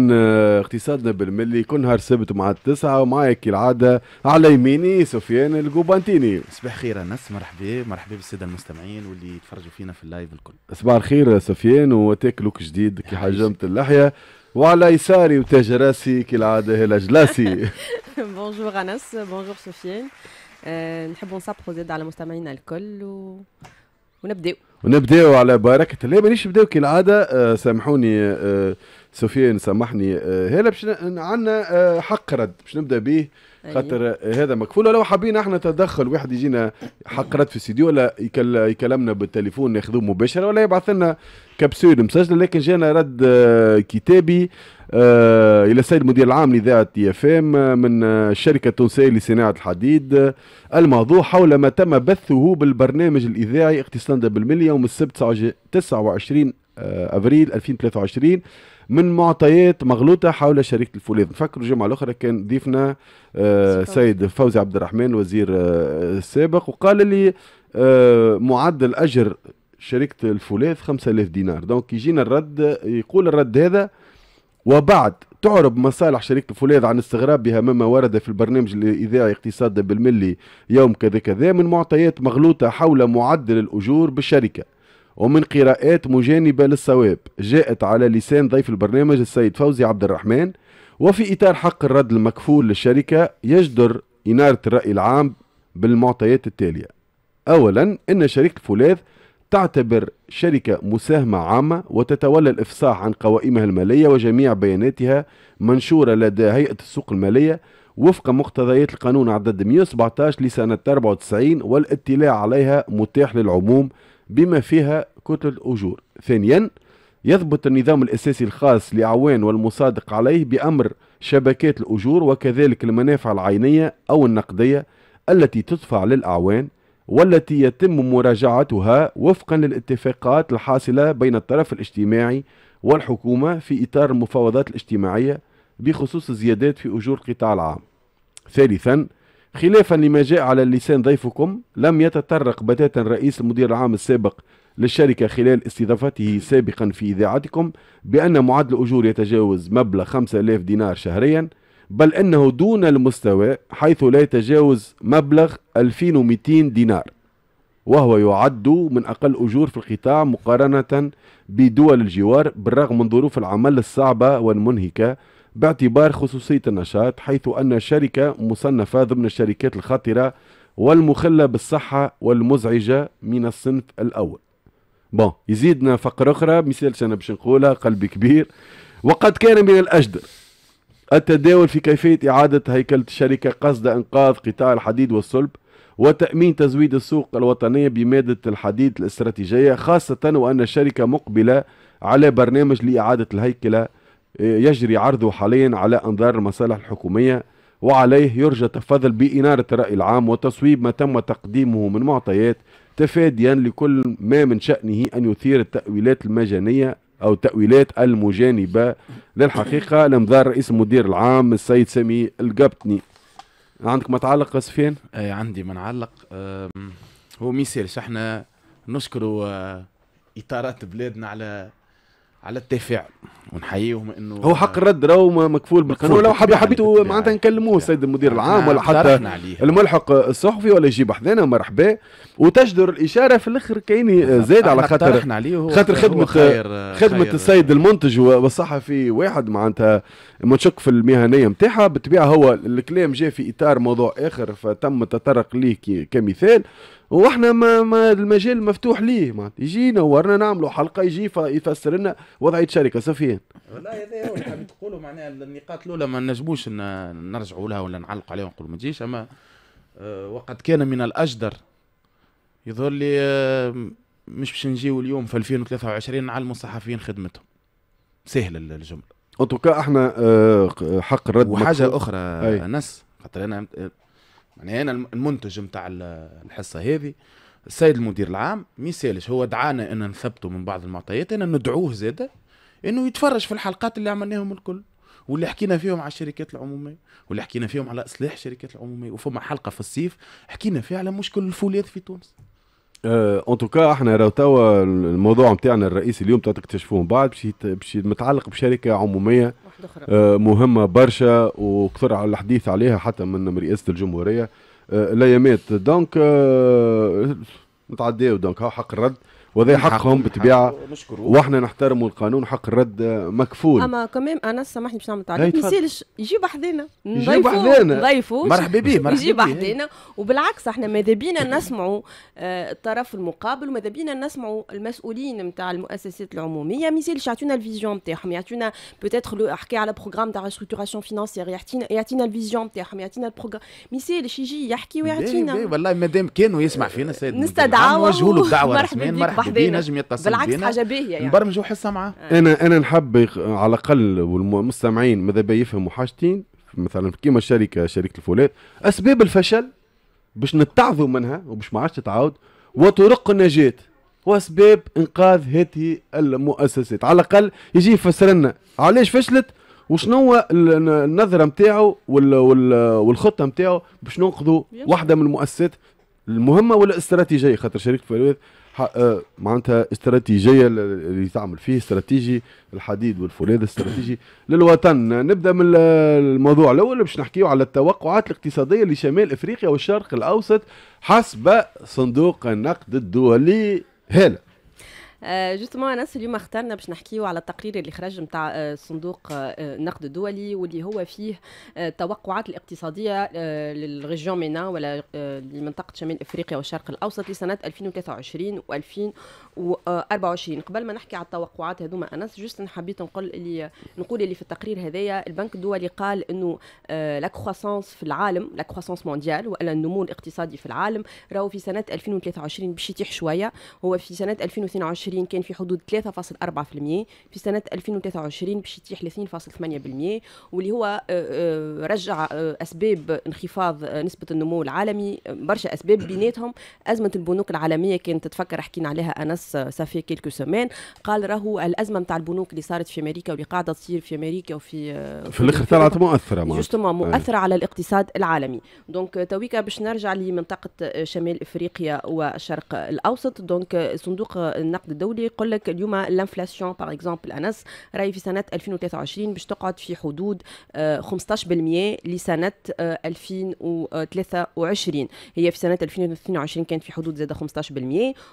اقتصادنا بالملي كل نهار سبت مع التسعة ومعايا كالعادة على يميني سفيان القوبانتيني صباح خير أنس مرحبا مرحبا بالسادة المستمعين واللي يتفرجوا فينا في اللايف الكل صباح الخير سفيان وتاكلوك جديد كي حجمت اللحية وعلى يساري وتاج راسي كالعادة هلا جلاسي بونجور أنس بونجور سفيان نحب نصبحوا زاد على مستمعينا الكل و... ونبداو ونبداو على بركة الله مانيش نبداو كالعادة آه، سامحوني أه سفيان سامحني آه، هلا باش عندنا آه، حق رد باش نبدا به أيوه. خاطر آه، هذا مكفول لو حابين احنا تدخل واحد يجينا حق رد في استديو ولا يكلمنا بالتليفون ناخذوه مباشره ولا يبعث لنا كبسول مسجله لكن جانا رد كتابي الى السيد المدير العام لاذاعه تي اف ام من الشركه التونسيه لصناعه الحديد الموضوع حول ما تم بثه بالبرنامج الاذاعي اقتصاد بالملي يوم السبت 29 افريل 2023 من معطيات مغلوطه حول شركه الفولاذ نفكروا الجمعه الاخرى كان ضيفنا آه، سيد فوزي عبد الرحمن وزير آه، السابق وقال لي آه، معدل اجر شركه الفولاذ 5000 دينار دونك يجينا الرد يقول الرد هذا وبعد تعرب مصالح شركة الفولاذ عن استغرابها مما ورد في البرنامج الإذاعي اقتصاد بالملي يوم كذا كذا من معطيات مغلوطة حول معدل الأجور بالشركة ومن قراءات مجانبة للصواب جاءت على لسان ضيف البرنامج السيد فوزي عبد الرحمن وفي إطار حق الرد المكفول للشركة يجدر إنارة الرأي العام بالمعطيات التالية أولا أن شركة فولاذ تعتبر شركة مساهمة عامة وتتولى الإفصاح عن قوائمها المالية وجميع بياناتها منشورة لدى هيئة السوق المالية وفق مقتضيات القانون عدد 117 لسنة 94 والاطلاع عليها متاح للعموم بما فيها كتل أجور ثانيا يضبط النظام الأساسي الخاص لأعوان والمصادق عليه بأمر شبكات الأجور وكذلك المنافع العينية أو النقدية التي تدفع للأعوان والتي يتم مراجعتها وفقا للاتفاقات الحاصلة بين الطرف الاجتماعي والحكومة في إطار المفاوضات الاجتماعية بخصوص الزيادات في أجور القطاع العام ثالثا خلافا لما جاء على لسان ضيفكم لم يتطرق بتاتا رئيس المدير العام السابق للشركة خلال استضافته سابقا في إذاعتكم بأن معدل أجور يتجاوز مبلغ 5000 دينار شهريا بل أنه دون المستوى حيث لا يتجاوز مبلغ 2200 دينار وهو يعد من أقل أجور في القطاع مقارنة بدول الجوار بالرغم من ظروف العمل الصعبة والمنهكة باعتبار خصوصية النشاط حيث أن الشركة مصنفة ضمن الشركات الخطرة والمخلة بالصحة والمزعجة من الصنف الأول بون يزيدنا فقرة أخرى مثال أنا باش نقولها قلبي كبير وقد كان من الأجدر التداول في كيفية إعادة هيكلة الشركة قصد إنقاذ قطاع الحديد والصلب وتأمين تزويد السوق الوطنية بمادة الحديد الاستراتيجية خاصة وأن الشركة مقبلة على برنامج لإعادة الهيكلة يجري عرضه حاليا على انظار المصالح الحكوميه وعليه يرجى تفضل بإنارة الرأي العام وتصويب ما تم تقديمه من معطيات تفاديا لكل ما من شأنه أن يثير التأويلات المجانية أو التأويلات المجانبة للحقيقة لمدار رئيس المدير العام السيد سامي القبتني عندك ما تعلق سفيان؟ أي عندي ما نعلق هو ما احنا نشكر آه، إطارات بلادنا على على التفاعل ونحييهم انه هو حق الرد راهو مكفول بالقانون لو حبي حبيتوا معناتها نكلموه السيد نعم. المدير نعم. العام ولا حتى الملحق الصحفي ولا يجيب حدانا مرحبا وتجدر الاشاره في الاخر كاين نعم. زاد على خاطر خاطر خدمه خدمه السيد المنتج والصحفي واحد معناتها ما تشك في المهنيه نتاعها بالطبيعه هو الكلام جاء في اطار موضوع اخر فتم التطرق ليه كمثال واحنا ما, ما المجال مفتوح ليه ما يجي ينورنا نعملوا حلقه يجي يفسر لنا وضعيه شركه سفيان والله هذا هو اللي تقولوا معناها النقاط الاولى ما نجموش نرجعوا لها ولا نعلق عليها ونقول ما تجيش اما آه، وقد كان من الاجدر يظهر لي آه، مش باش نجيو اليوم في 2023 نعلموا الصحفيين خدمتهم سهله الجمله اوتوكا احنا آه، حق الرد وحاجه اخرى أي. ناس خاطر انا يعني انا المنتج نتاع الحصه هذه السيد المدير العام ما يسالش هو دعانا ان نثبتوا من بعض المعطيات انا ندعوه زاده انه يتفرج في الحلقات اللي عملناهم الكل واللي حكينا فيهم على الشركات العموميه واللي حكينا فيهم على اصلاح الشركات العموميه وفما حلقه في الصيف حكينا فيها على مشكل الفوليات في تونس ان آه، توكا احنا راهو توا الموضوع نتاعنا الرئيسي اليوم تكتشفوه من بعد باش باش متعلق بشركه عموميه آه، مهمه برشا وكثر على الحديث عليها حتى من رئاسه الجمهوريه آه، الايامات دونك نتعداو دونك حق الرد وذي حقهم بتبيع واحنا نحترموا القانون حق الرد مكفول اما كمان انا سامحني باش نعمل تعليق نسيلش يجيب حدانا يجيب حدانا مرحبا بيه مرحبا يجيب حدانا وبالعكس احنا ماذا بينا نسمعوا آه، الطرف المقابل وماذا بينا نسمعوا المسؤولين نتاع المؤسسات العموميه ما يسالش يعطينا الفيزيون نتاعهم يعطونا بوتيتر احكي على بروغرام تاع ريستركتوراسيون فينانسيير يعطينا يعطينا الفيزيون نتاعهم يعطينا البروغرام ما يسالش يجي يحكي ويعطينا والله مادام كانوا يسمع فينا سيد نستدعوا له دعوه مرحبا صح نجم يتصل بالعكس بينا حاجه باهيه يعني نبرمجوا حصه معاه آه. انا انا نحب على الاقل والمستمعين ماذا بيا يفهموا حاجتين مثلا كيما الشركه شركه الفولاذ اسباب الفشل باش نتعظوا منها وباش ما عادش تتعاود وطرق النجاه واسباب انقاذ هذه المؤسسات على الاقل يجي يفسر لنا علاش فشلت وشنو النظره نتاعو والخطه نتاعو باش ننقذوا واحده من المؤسسات المهمه ولا استراتيجيه خاطر شركه الفولاذ آه، معناتها استراتيجيه اللي تعمل فيه استراتيجي الحديد والفولاذ استراتيجي للوطن نبدا من الموضوع الاول باش نحكيو على التوقعات الاقتصاديه لشمال افريقيا والشرق الاوسط حسب صندوق النقد الدولي هلا جوستومون آه، انس اليوم اخترنا باش نحكيو على التقرير اللي خرج نتاع آه، صندوق النقد آه، الدولي واللي هو فيه التوقعات الاقتصاديه للريجيون مينا ولا لمنطقه شمال افريقيا والشرق الاوسط لسنه 2023 و2024 قبل ما نحكي على التوقعات هذوما انس جوست حبيت نقول اللي نقول اللي في التقرير هذايا البنك الدولي قال انه لا كروسونس في العالم لا كروسونس مونديال ولا النمو الاقتصادي في العالم راهو في سنه 2023 باش يتيح شويه هو في سنه 2022 2020 كان في حدود 3.4% في سنة 2023 باش يتيح 30.8% واللي هو آه، آه، رجع آه، أسباب انخفاض نسبة النمو العالمي برشا أسباب بيناتهم أزمة البنوك العالمية كانت تتفكر حكينا عليها أنس سافي كيلكو سمان قال راهو الأزمة نتاع البنوك اللي صارت في أمريكا واللي قاعدة تصير في أمريكا وفي في الاخر طلعت مؤثرة جوستومون أيوة. مؤثرة على الاقتصاد العالمي دونك تويكا باش نرجع لمنطقة شمال أفريقيا والشرق الأوسط دونك صندوق النقد الدولي يقول لك اليوم الانفلاسيون باغ اكزومبل انس راهي في سنه 2023 باش تقعد في حدود 15% آه، لسنه 2023 آه، هي في سنه 2022 كانت في حدود زاده 15%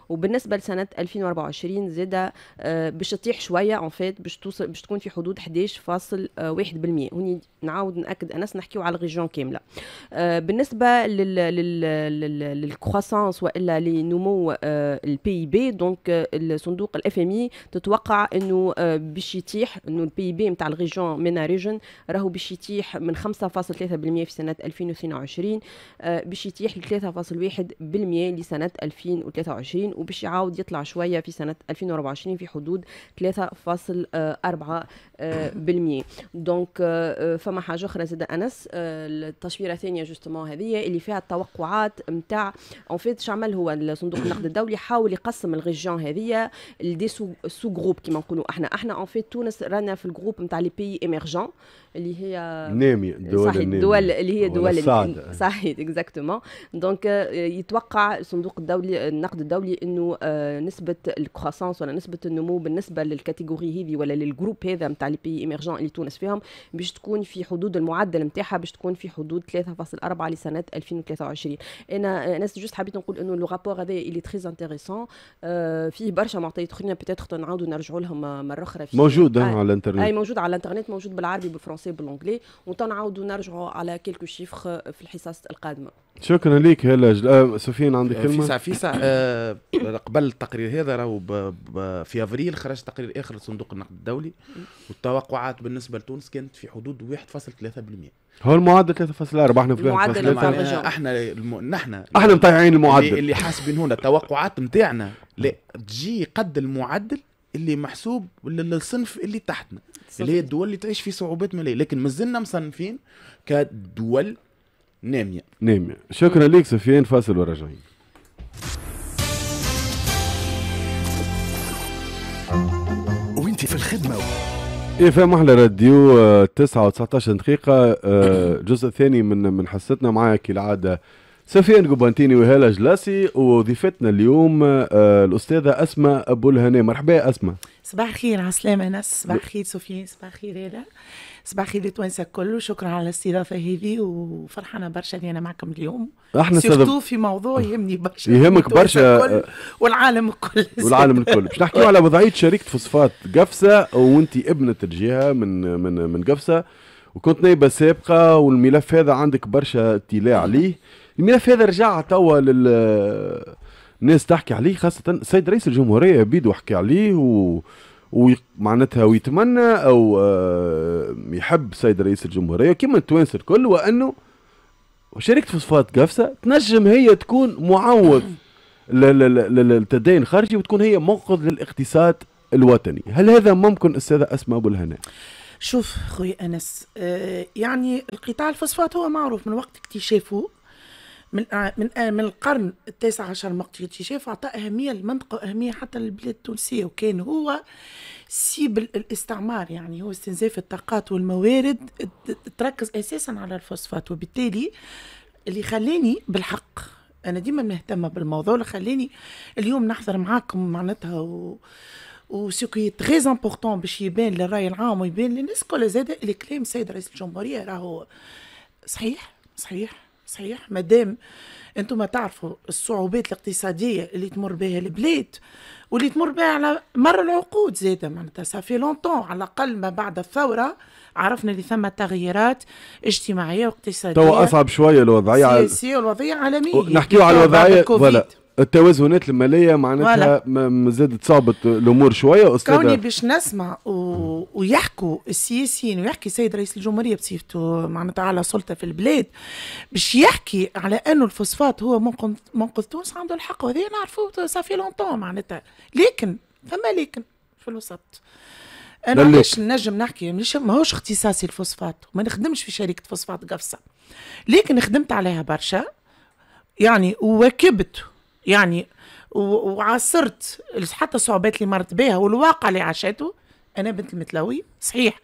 وبالنسبه لسنه 2024 زاده آه، باش تطيح شويه اون فيت باش توصل باش تكون في حدود 11.1% هوني نعاود ناكد انس نحكيو على الريجون كامله بالنسبه لل للكروسانس والا لنمو البي بي دونك صندوق الاف ام اي تتوقع انه آه، باش يتيح انه البي بي نتاع الريجون مينا ريجون راهو باش يتيح من 5.3% في سنه 2022 آه، باش يتيح ل 3.1% لسنه 2023 وباش يعاود يطلع شويه في سنه 2024 في حدود 3.4% دونك آه، فما حاجه اخرى زاد انس التصويره الثانيه جوستومون هذه اللي فيها التوقعات نتاع اون فيت شعمل هو صندوق النقد الدولي حاول يقسم الريجون هذه لدي سو, سو جروب كيما نقولوا احنا احنا اون فيت تونس رانا في الجروب نتاع لي بي ايمرجون اللي هي نامية الدول صحيح الدول اللي هي دول صحيح اكزاكتومون آه، دونك يتوقع الصندوق الدولي النقد الدولي انه آه، نسبه الكروسانس ولا نسبه النمو بالنسبه للكاتيجوري هذه ولا للجروب هذا نتاع لي بي ايمرجون اللي تونس فيهم باش تكون في حدود المعدل نتاعها باش تكون في حدود 3.4 لسنه 2023 انا انا جوست حبيت نقول انه لو رابور هذا اللي تري انتريسون فيه برشا معطيات اخرين بيتيتر نعاودوا نرجعوا لهم مره اخرى موجود آه، على الانترنت اي موجود على الانترنت موجود بالعربي وبالفرنسي بالفرنسي بالانجلي وتنعاودوا نرجعوا على كيلكو شيفخ في الحصص القادمه شكرا لك هلا آه، سفيان عندك آه، كلمه فيسع فيسع آه، قبل التقرير هذا راهو في افريل خرج تقرير اخر لصندوق النقد الدولي والتوقعات بالنسبه لتونس كانت في حدود 1.3% هو المعدل 3.4 احنا في المعدل احنا الم... نحن احنا مطيعين المعدل اللي حاسبين هنا التوقعات نتاعنا تجي قد المعدل اللي محسوب للصنف اللي تحتنا اللي هي الدول اللي تعيش في صعوبات ماليه لكن مازلنا مصنفين كدول ناميه ناميه شكرا لك سفيان فاصل وراجعين وانت في الخدمه ايه فاهم احلى راديو 9 آه، و19 دقيقه الجزء آه، الثاني من من حصتنا معايا كالعاده سفيان قبانتيني وهالة جلاسي وضيفتنا اليوم آه، الأستاذة أسماء أبو الهنا مرحبا أسماء صباح الخير على السلامة ناس صباح الخير سفيان صباح الخير هالة صباح الخير لتوانسة كله شكرا على الاستضافة هذه وفرحانة برشا اللي أنا معكم اليوم احنا سيرتو في موضوع يهمني برشا يهمك برشا آه، والعالم الكل والعالم الكل باش نحكيو على وضعية شركة فوسفات قفصة وأنت ابنة الجهة من من من قفصة وكنت نائبة سابقة والملف هذا عندك برشا اطلاع إيه. عليه الملف هذا رجع توا لل الناس تحكي عليه خاصة السيد رئيس الجمهورية بيدو حكي عليه و... ومعناتها ويتمنى او آه، يحب السيد رئيس الجمهورية كما التوانسه الكل وانه شركة فوسفات قفصة تنجم هي تكون معوض للتدين الخارجي وتكون هي منقذ للاقتصاد الوطني هل هذا ممكن استاذة أسماء أبو الهناء؟ شوف خويا أنس آه، يعني القطاع الفوسفات هو معروف من وقت اكتشافه من من من القرن التاسع عشر مقتل اكتشاف اعطى اهميه للمنطقه واهميه حتى للبلاد التونسيه وكان هو سيب الاستعمار يعني هو استنزاف الطاقات والموارد تركز اساسا على الفوسفات وبالتالي اللي خلاني بالحق انا ديما مهتمه بالموضوع اللي خلاني اليوم نحضر معاكم معناتها و... كي تري امبورطون باش يبان للراي العام ويبان للناس كل زاده الكلام سيد رئيس الجمهوريه راهو صحيح صحيح صحيح مادام انتم تعرفوا الصعوبات الاقتصاديه اللي تمر بها البلاد واللي تمر بها على مر العقود زاده معناتها سافي لونتون على الاقل ما بعد الثوره عرفنا اللي ثم تغييرات اجتماعيه واقتصاديه تو اصعب شويه الوضعيه سياسيه والوضعيه عالميه نحكيو على الوضعيه ولا التوازنات الماليه معناتها زادت صعبه الامور شويه استاذ كوني باش نسمع و... ويحكوا السياسيين ويحكي السيد رئيس الجمهوريه بصفته معناتها على سلطه في البلاد باش يحكي على انه الفوسفات هو منقذ تونس عنده الحق وهذا نعرفوه صافي لونتون معناتها لكن فما لكن في الوسط انا مش نجم نحكي ماهوش اختصاصي الفوسفات وما نخدمش في شركه فوسفات قفصه لكن خدمت عليها برشا يعني وواكبت يعني وعاصرت حتى الصعوبات اللي مرت بها والواقع اللي عاشته انا بنت المتلوي صحيح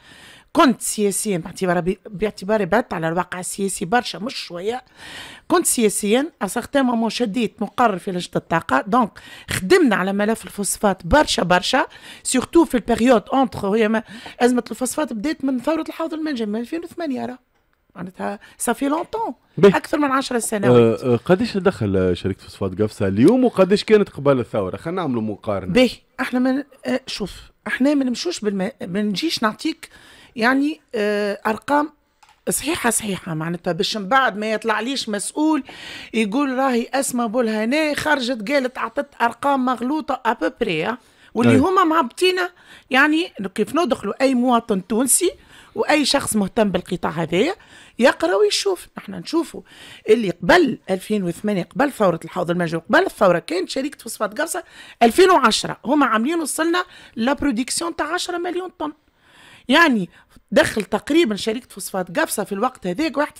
كنت سياسيا باعتبار باعتباري بات على الواقع السياسي برشا مش شويه كنت سياسيا اسختي مامون شديت مقرر في لجنه الطاقه دونك خدمنا على ملف الفوسفات برشا برشا سورتو في البيريود اونتر هي ازمه الفوسفات بدات من ثوره الحوض المنجم 2008 راه معناتها صافي لونتون اكثر من 10 سنوات أه، أه، قديش قداش دخل شركه فوسفات قفصه اليوم وقداش كانت قبل الثوره خلينا نعملوا مقارنه باهي احنا من أه، شوف احنا ما نمشوش بالما ما نجيش نعطيك يعني ارقام صحيحة صحيحة معناتها باش من بعد ما يطلع ليش مسؤول يقول راهي اسمى بولهنا خرجت قالت اعطت ارقام مغلوطة ابوبري واللي هما معبطينا يعني كيف ندخلوا اي مواطن تونسي واي شخص مهتم بالقطاع هذايا يقرا ويشوف نحن نشوفوا اللي قبل 2008 قبل ثوره الحوض المجري قبل الثوره كانت شركه فوسفات قرصه 2010 هما عاملين وصلنا لا برودكسيون تاع 10 مليون طن يعني دخل تقريبا شركه فوسفات قفصه في الوقت هذاك واحد,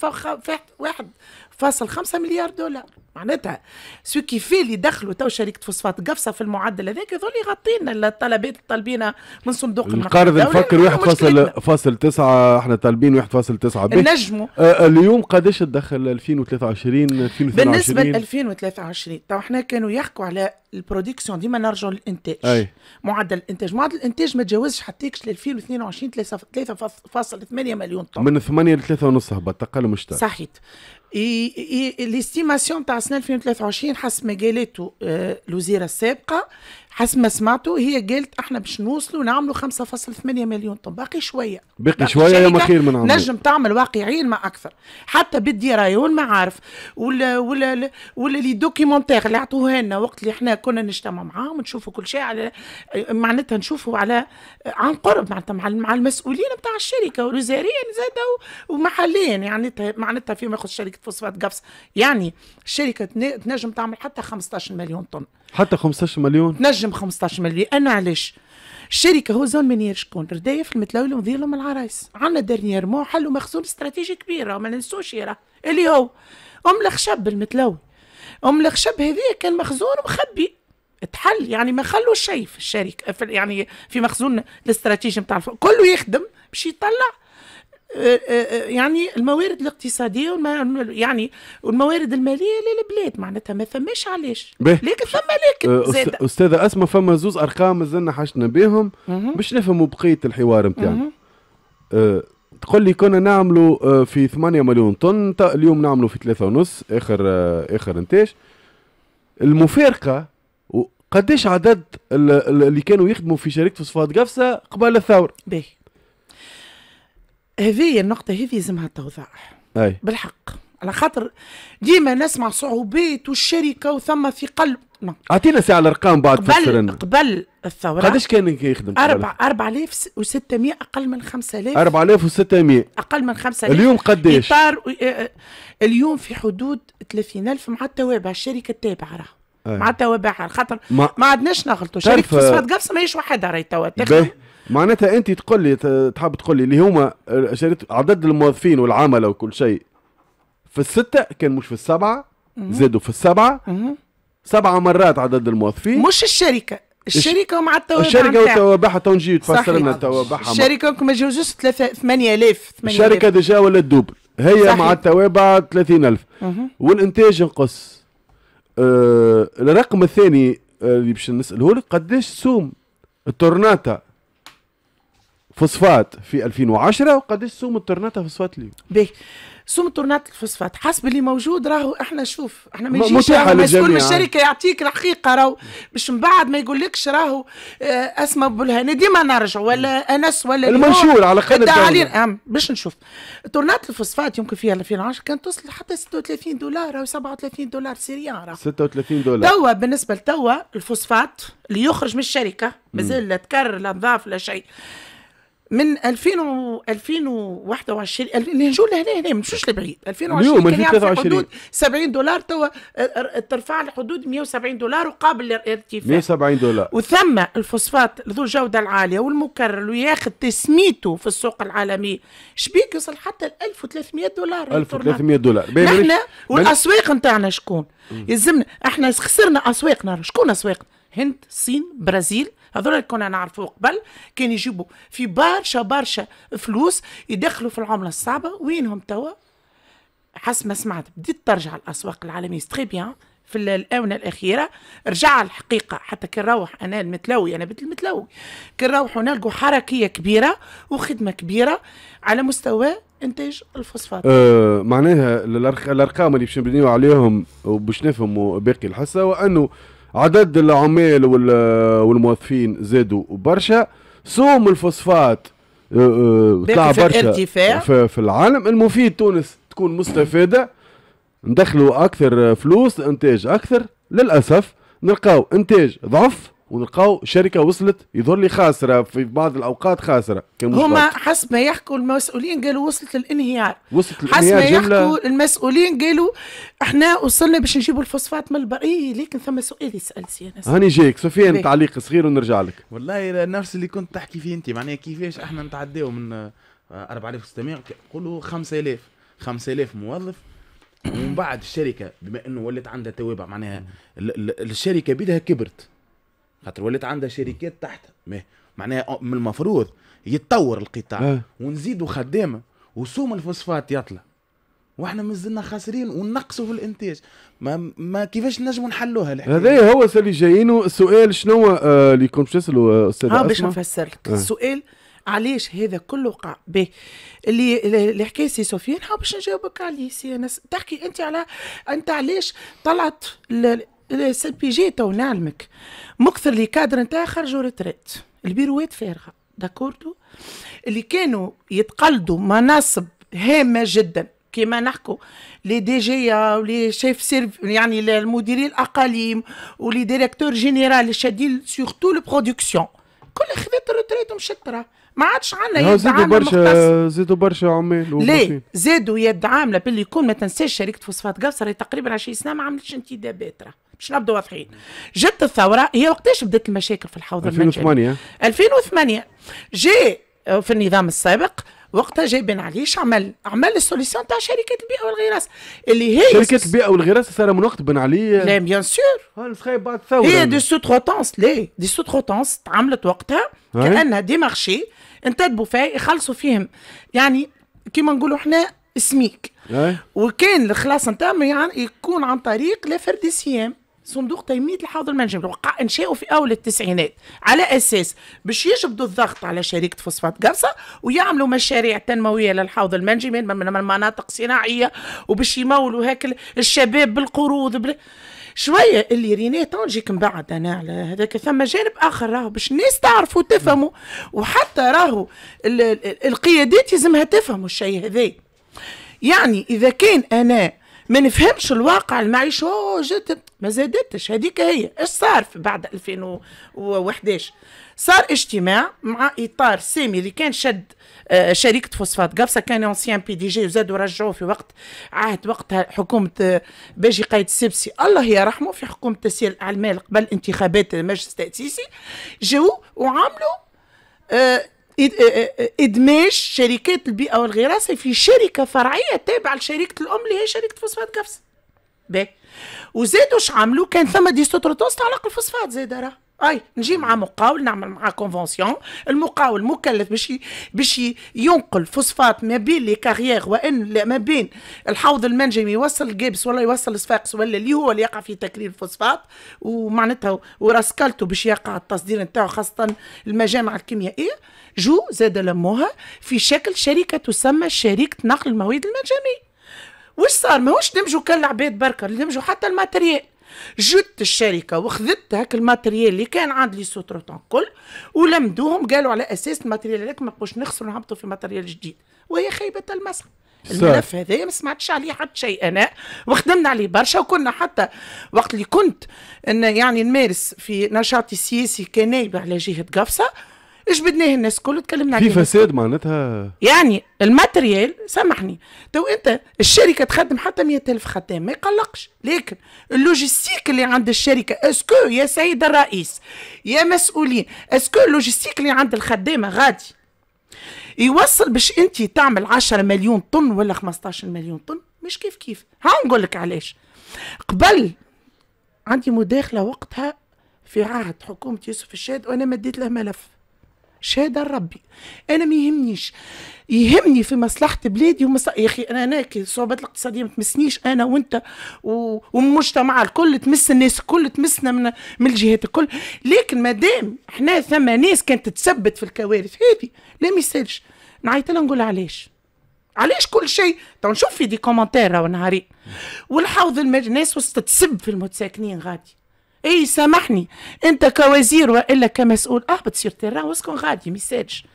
واحد فاصل خمسة مليار دولار معناتها سو كي في اللي دخلوا تو شركه فوسفات قفصه في المعدل هذاك هذول يغطينا الطلبات طالبين من صندوق القرض نفكر 1.9 احنا طالبين 1.9 نجموا آه اليوم قداش تدخل 2023 2022 بالنسبه ل 2023 تو احنا كانوا يحكوا على البرودكسيون ديما نرجعوا للانتاج أي. معدل الانتاج معدل الانتاج ما تجاوزش حتىكش ل 2022 3.8 مليون طن من 8 ل 3.5 هبط تقل مش اي ليستيماسيون تاع سنة 2023 ما قالته الوزيرة السابقة حسب ما سمعته هي قالت احنا باش نوصلوا نعملوا 5.8 مليون طن باقي شويه باقي شويه يا مخير من عمل. نجم تعمل واقعيا ما اكثر حتى بدي رايون ما عارف ولا ولا ولا لي دوكيومونتير اللي عطوه لنا وقت اللي احنا كنا نجتمع معاهم نشوفوا كل شيء على معناتها نشوفوا على عن قرب معناتها مع مع المسؤولين نتاع الشركه والوزاريه زاد ومحليا يعني معناتها فيما يخص شركه فوسفات قفص يعني الشركه تنجم تعمل حتى 15 مليون طن حتى 15 مليون تنجم 15 مليون انا علاش الشركه هو زون منير شكون في ردايف ونظير لهم العرايس عندنا ديرنييرمون حلوا مخزون استراتيجي كبير ما ننسوش اللي هو ام الخشب المتلول ام الخشب هذيا كان مخزون مخبي تحل يعني ما خلوا شيء في الشركه في يعني في مخزون الاستراتيجي نتاع كله يخدم باش يطلع آه، آه، آه، يعني الموارد الاقتصاديه يعني والموارد الماليه للبلاد معناتها ما فماش علاش لكن فما لكن زاد استاذه اسماء فما زوز ارقام مازلنا حشنا بهم باش نفهموا بقيه الحوار نتاعنا تقول لي كنا نعملوا في 8 مليون طن اليوم نعملوا في 3 ونص اخر اخر انتاج المفارقه قديش عدد اللي كانوا يخدموا في شركه فوسفات قفصه قبل الثوره باهي هذه النقطة هذه لازمها توضح أي. بالحق على خاطر ديما نسمع صعوبات والشركة وثم في قلب نعم. اعطينا ساعة الارقام بعد قبل قبل الثورة قداش كان يخدم؟ 4600 اقل من 5000 4600 اقل من 5000 اليوم قداش؟ اطار اليوم في حدود 30000 مع التوابع الشركة التابعة راه مع التوابع على خاطر ما, ما عدناش نغلطوا شركة فوسفات قفص ماهيش وحدها راهي توا معناتها انت تقول لي تحب تقول لي اللي هما عدد الموظفين والعمل وكل شيء في السته كان مش في السبعه زادوا في السبعه سبعه مرات عدد الموظفين مش الشركه الشركه ومع التوابع الشركه وتوابعها تو نجي تفسر لنا توابعها الشركه ما جوجوش 8000 الشركه ديجا ولا دوبل هي صحيح. مع التوابع 30000 والانتاج نقص آه الرقم الثاني آه، اللي باش نساله لك قداش سوم التورناتا فوسفات في 2010 وقداش سوم التورنات فوسفات اليوم باهي سوم التورنات الفوسفات حسب اللي موجود راهو احنا شوف احنا ما يجيش مسؤول من الشركه يعطيك الحقيقه راهو مش من بعد ما يقولكش راهو آه، اسماء بولهاني ديما نرجع ولا انس ولا المنشور على قناه علينا باش نشوف تورنات الفوسفات يمكن فيها 2010 كانت توصل حتى 36 دولار او 37 دولار سيريان راهو 36 دولار توا بالنسبه لتوا الفوسفات اللي يخرج من الشركه مازال لا تكرر لا نظاف لا شيء من 2000 و 2021 اللي نجوا لهنا هنا ما نمشوش لبعيد 2020 كان يعمل حدود 70 دولار توا ترفع لحدود 170 دولار وقابل للارتفاع 170 دولار وثم الفوسفات ذو الجوده العاليه والمكرر وياخذ تسميته في السوق العالمي شبيك يوصل حتى ل 1300 دولار 1300 دولار نحن والاسواق نتاعنا شكون؟ يلزمنا احنا خسرنا اسواقنا شكون اسواقنا؟ هند الصين برازيل هذول كنا نعرفوا قبل كان يجيبوا في برشا برشا فلوس يدخلوا في العمله الصعبه وينهم توا حسب ما سمعت بديت ترجع الاسواق العالميه تري بيان في الاونه الاخيره رجع الحقيقه حتى كي نروح انا المتلوي انا بنت المتلوي كي نروح نلقوا حركيه كبيره وخدمه كبيره على مستوى انتاج الفوسفات أه معناها الارقام اللي باش نبنيو عليهم وباش نفهموا باقي الحصه وانه عدد العمال والموظفين زادوا برشا سوم الفوسفات طلع آه، آه، برشا في, في العالم المفيد تونس تكون مستفاده ندخلوا اكثر فلوس انتاج اكثر للاسف نلقاو انتاج ضعف ولقاو شركه وصلت يظهر لي خاسره في بعض الاوقات خاسره هما حسب ما يحكوا المسؤولين قالوا وصلت للانهيار وصلت للانهيار حسب ما يحكوا المسؤولين قالوا احنا وصلنا باش نجيبوا الفوسفات من إيه لكن ثم سؤال يسال سي انا هاني جايك سفيان تعليق صغير ونرجع لك والله نفس اللي كنت تحكي فيه انت معناها كيفاش احنا نتعداو من 4600 قولوا 5000 5000 موظف ومن بعد الشركه بما انه ولات عندها توابع معناها الشركه بيدها كبرت خاطر ولات عندها شركات تحتها معناها آه، من المفروض يتطور القطاع أه. ونزيدوا خدامه وسوم الفوسفات يطلع واحنا مازلنا خاسرين ونقصوا في الانتاج ما, ما كيفاش نجموا نحلوها هذا هو اللي جايينه السؤال شنو آه اللي كنت تساله آه، استاذ اه باش نفسر لك آه. السؤال علاش هذا كله وقع به اللي اللي حكى سي سفيان باش نجاوبك عليه سي انس تحكي انت على انت علاش طلعت بي جي تو نعلمك مكثر لي كادر نتاع خرجوا ريتريت البيروات فارغه داكوردو اللي كانوا يتقلدوا مناصب هامه جدا كما نحكوا لي دي جي ولي شيف سيرف يعني المديرين الاقاليم ولي ديريكتور جينيرال شادين سورتو البرودكسيون كل خذت ريتريتهم شطره ما عادش عندنا يد زيدوا برشا زيدوا برشا عمال ليه زادوا يد عامله باللي يكون ما تنساش شركه فوسفات قفصه تقريبا 20 سنه ما عملتش انتدابات راه باش نبدو واضحين جت الثوره هي وقتاش بدات المشاكل في الحوض 2008 2008 جاء في النظام السابق وقتها جاي بن علي عمل عمل السوليسيون تاع شركه البيئه والغراس اللي هي شركه البيئه والغراس صار من وقت بن علي لا بيان سور بعد هي دي سوتروتونس لا دي سوتروتونس تعملت وقتها كانها دي مارشي انتدبوا فيه يخلصوا فيهم يعني كيما نقولوا احنا اسميك وكان الخلاص نتاعهم يعني يكون عن طريق لا فرديسيام صندوق تنميه الحوض المنجم وقع انشاؤه في اول التسعينات على اساس باش يجبدوا الضغط على شركه فوسفات قرصه ويعملوا مشاريع تنمويه للحوض المنجم من المناطق الصناعيه وباش يمولوا هاك الشباب بالقروض بل... شويه اللي رينيتون نجيك من بعد انا على هذاك ثم جانب اخر راهو باش الناس تعرفوا تفهموا وحتى راهو القيادات يلزمها تفهموا الشيء هذا يعني اذا كان انا ما نفهمش الواقع المعيش او جات ما زادتش هذيك هي اش صار في بعد 2011 صار اجتماع مع اطار سامي اللي كان شد آه، شركه فوسفات قفصه كان اونسيان بي دي جي وزادوا رجعوه في وقت عهد وقتها حكومه آه، باجي قايد السبسي الله يرحمه في حكومه تسيير الاعمال قبل انتخابات المجلس التاسيسي جو وعملوا آه، ادماج شركات البيئه والغراسه في شركه فرعيه تابعه لشركه الام اللي هي شركه فوسفات قفصه وزادوا وزادوا عملوا كان ثم ديستوتروتوس تعلق الفوسفات زاد راه اي نجي مع مقاول نعمل مع كونفونسيون المقاول مكلف باش باش ينقل فوسفات ما بين لي كارير وان ما بين الحوض المنجمي يوصل الجبس ولا يوصل صفاقس ولا اللي هو اللي يقع في تكرير الفوسفات ومعناتها وراسكالته باش يقع التصدير نتاعو خاصه المجامع الكيميائيه جو زاد لموها في شكل شركه تسمى شركه نقل المواد المنجميه واش صار ماهوش دمجوا كل العباد بركه دمجوا حتى الماتريال جت الشركه وخذت هاك الماتريال اللي كان عند لي سوتروتون كل ولمدوهم قالوا على اساس الماتريال هذاك ما بقوش نخسروا نهبطوا في ماتريال جديد وهي خيبه المسح الملف هذايا ما سمعتش عليه حتى شيء انا وخدمنا عليه برشا وكنا حتى وقت اللي كنت إن يعني نمارس في نشاطي السياسي كنايبه على جهه قفصه ايش بدناه الناس كله تكلمنا عليه في فساد معناتها يعني الماتريال سامحني تو انت الشركه تخدم حتى 100000 خدام ما يقلقش لكن اللوجيستيك اللي عند الشركه اسكو يا سيد الرئيس يا مسؤولين اسكو اللوجيستيك اللي عند الخدامه غادي يوصل باش انت تعمل 10 مليون طن ولا 15 مليون طن مش كيف كيف ها نقول لك علاش قبل عندي مداخله وقتها في عهد حكومه يوسف الشاد وانا مديت له ملف شهاده لربي انا ما يهمنيش يهمني في مصلحه بلادي ومص... يا اخي انا انا الصعوبات الاقتصاديه ما تمسنيش انا وانت و... والمجتمع الكل تمس الناس الكل تمسنا من, من الجهات الكل لكن ما دام احنا ثم ناس كانت تتثبت في الكوارث هذه لا ما يسالش نعيط لها نقول علاش علاش كل شيء تو نشوف في دي كومنتير راهو نهاري والحوض المجلس الناس وسط تسب في المتساكنين غادي اي سامحني انت كوزير والا كمسؤول اهبط سير تيرا واسكن غادي ما يسالش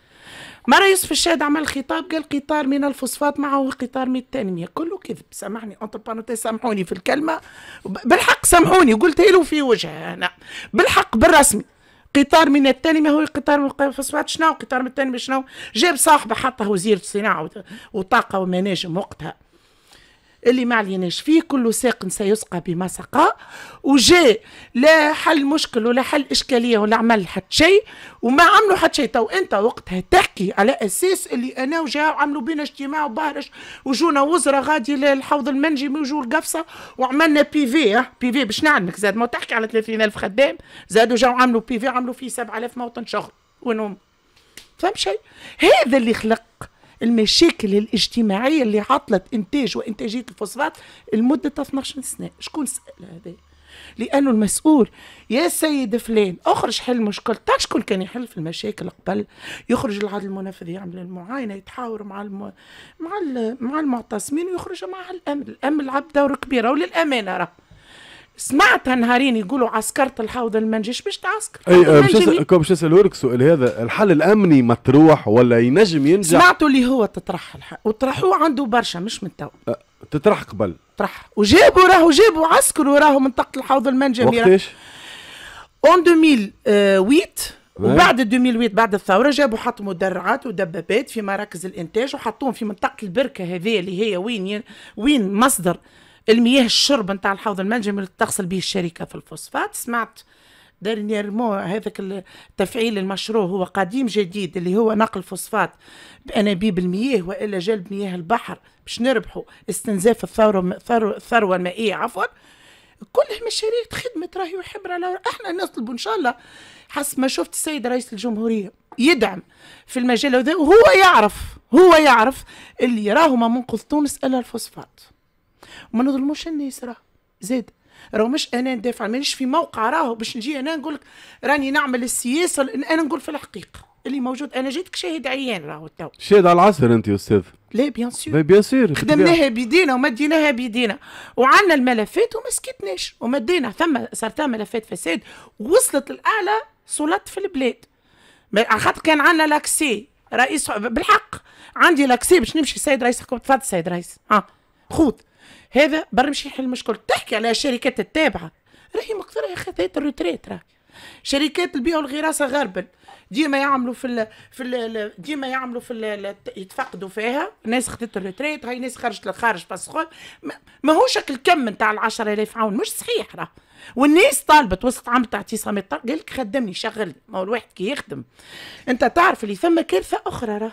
مرة يوسف الشاد عمل خطاب قال قطار من الفوسفات معه قطار من التنمية كله كذب سامحني انتربانوتي سامحوني في الكلمة بالحق سامحوني قلت إيه له في وجهه أنا بالحق بالرسمي قطار من التنمية هو قطار من الفوسفات شنو قطار من التنمية شنو جاب صاحبه حطه وزير الصناعة والطاقة ومناجم وقتها اللي ما عليناش فيه كل ساق سيسقى بما سقى وجاء لا حل مشكل ولا حل إشكالية ولا عمل حتى شيء وما عملوا حتى شيء تو أنت وقتها تحكي على أساس اللي أنا وجاء عملوا بينا اجتماع وبهرش وجونا وزراء غادي للحوض المنجم وجو القفصة وعملنا بي في بي في باش نعلمك زاد ما تحكي على 30000 خدام زادوا جاوا عملوا في عملوا فيه 7000 موطن شغل وينهم فهم شيء هذا اللي خلق المشاكل الاجتماعية اللي عطلت إنتاج وإنتاجية الفوسفات لمدة 12 سنة شكون سأل هذا لأنه المسؤول يا سيد فلان أخرج حل تعرف شكون كان يحل في المشاكل قبل يخرج العدل المنفذ يعمل المعاينة يتحاور مع الم... مع مع المعتصمين ويخرج مع الأمن الأمن لعب دور كبير وللأمانة راه سمعت نهارين يقولوا عسكرت الحوض المنجيش باش تعسكر اي باش نسال نسالك السؤال هذا الحل الامني مطروح ولا ينجم ينجح سمعتوا اللي هو تطرح الحل وطرحوه عنده برشا مش من تو أه. تطرح قبل طرح وجابوا راهو جابوا عسكر وراهو منطقه الحوض المنجمي وقتاش؟ اون 2008 وبعد 2008 بعد الثوره جابوا حطوا مدرعات ودبابات في مراكز الانتاج وحطوهم في منطقه البركه هذه اللي هي وين وين مصدر المياه الشرب نتاع الحوض المنجم اللي تغسل به الشركه في الفوسفات سمعت دارنيرمو هذاك تفعيل المشروع هو قديم جديد اللي هو نقل فوسفات بانابيب المياه والا جلب مياه البحر باش نربحوا استنزاف الثروه الثروه المائيه عفوا كلها مشاريع خدمة راهي وحبر على احنا نطلبوا ان شاء الله حسب ما شفت السيد رئيس الجمهوريه يدعم في المجال هذا وهو يعرف هو يعرف اللي راهو ما منقذ تونس الا الفوسفات وما نظلموش الناس راه زاد راه مش انا ندافع مانيش في موقع راهو باش نجي انا نقول لك راني نعمل السياسه انا نقول في الحقيقه اللي موجود انا جيتك شاهد عيان راهو تو شاهد على العصر انت يا استاذ لا بيان سور بيان سور خدمناها بيدينا ومديناها بيدينا وعندنا الملفات وما سكتناش ومدينا ثم صارت ملفات فساد وصلت الاعلى سلطت في البلاد على خاطر كان عندنا لاكسي رئيس بالحق عندي لاكسي باش نمشي سيد رئيس تفضل سيد رئيس ها خذ هذا برمشي مش يحل تحكي على الشركات التابعه راهي أخي خذات الروتريت راهي شركات البيع والغراسه غربا ديما يعملوا في ال في ال ديما يعملوا في ال يتفقدوا فيها ناس خدت الريتريت هاي ناس خرجت للخارج بس ما هوش الكم نتاع ال 10000 عون مش صحيح راه والناس طالبت وسط عام تعطي صامت قال لك خدمني شغلني ما هو الواحد كي يخدم انت تعرف اللي ثم كارثه اخرى راه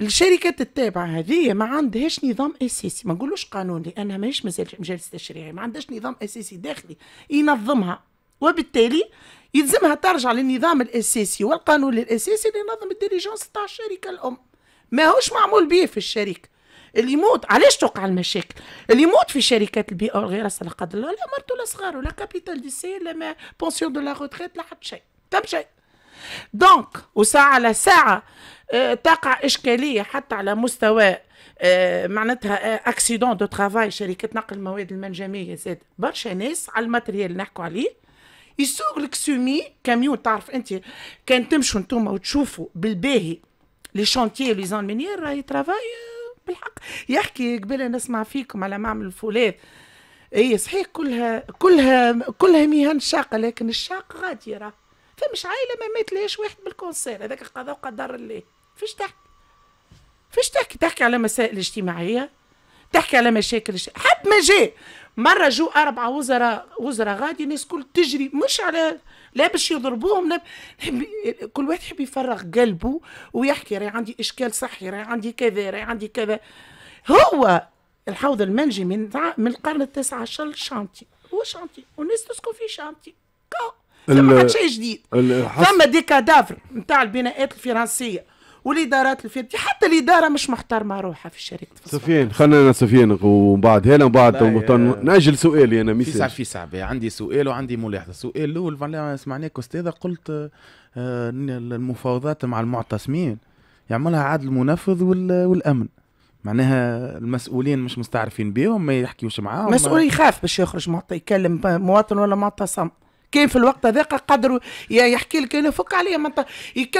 الشركات التابعة هذه ما عندهاش نظام أساسي ما نقولوش قانون لأنها ماهيش مازال مجالس تشريعي ما عندهاش نظام أساسي داخلي ينظمها وبالتالي يلزمها ترجع للنظام الأساسي والقانون الأساسي اللي ينظم الديليجونس تاع الشركة الأم ماهوش معمول به في الشركة اللي يموت علاش توقع المشاكل اللي يموت في شركات البيئة والغراسة لا قدر الله لا مرته لا صغار ولا كابيتال دي سي لا بونسيون دو لا روتريت لا حتى شيء تم شيء دونك وساعة على ساعة تقع إشكالية حتى على مستوى معناتها اكسيدون دو ترافاي شركه نقل المواد المنجميه زاد برشا ناس على الماتريال اللي نحكوا عليه يسوق لك سومي كاميون تعرف انت كان تمشوا انتم وتشوفوا بالباهي لي شونتيي لي زون مينيير راهي ترافاي بالحق يحكي قبل نسمع فيكم على معمل الفولاذ اي صحيح كلها كلها كلها ميهن شاقه لكن الشاق غادي راه فمش عائله ما مات ليش واحد بالكونسير هذاك قضاء وقدر اللي فيش تحكي فيش تحكي تحكي على مسائل اجتماعيه تحكي على مشاكل حد ما جاء مره جو اربعه وزراء وزراء غادي الناس كل تجري مش على لا باش يضربوهم لا كل واحد يحب يفرغ قلبه ويحكي راي عندي اشكال صحي راي عندي كذا راي عندي كذا هو الحوض المنجي من من القرن التاسع عشر شانتي هو شانتي والناس تسكن في شانتي كو ما حدش شيء جديد ثم دي كادافر نتاع البناءات الفرنسيه والادارات الفرديه حتى الاداره مش محترمه روحها في الشركه سفيان خلينا سفيان ومن بعد هنا ومن بعد ناجل سؤالي انا ميسي في صعب في صعب عندي سؤال وعندي ملاحظه السؤال الاول سمعناك استاذه قلت آه، المفاوضات مع المعتصمين يعملها عاد المنفذ والامن معناها المسؤولين مش مستعرفين بيهم ما يحكيوش معاهم مسؤول يخاف باش يخرج معطى يكلم مواطن ولا معتصم كان في الوقت هذاك قدروا يحكي لك انا فك عليا ما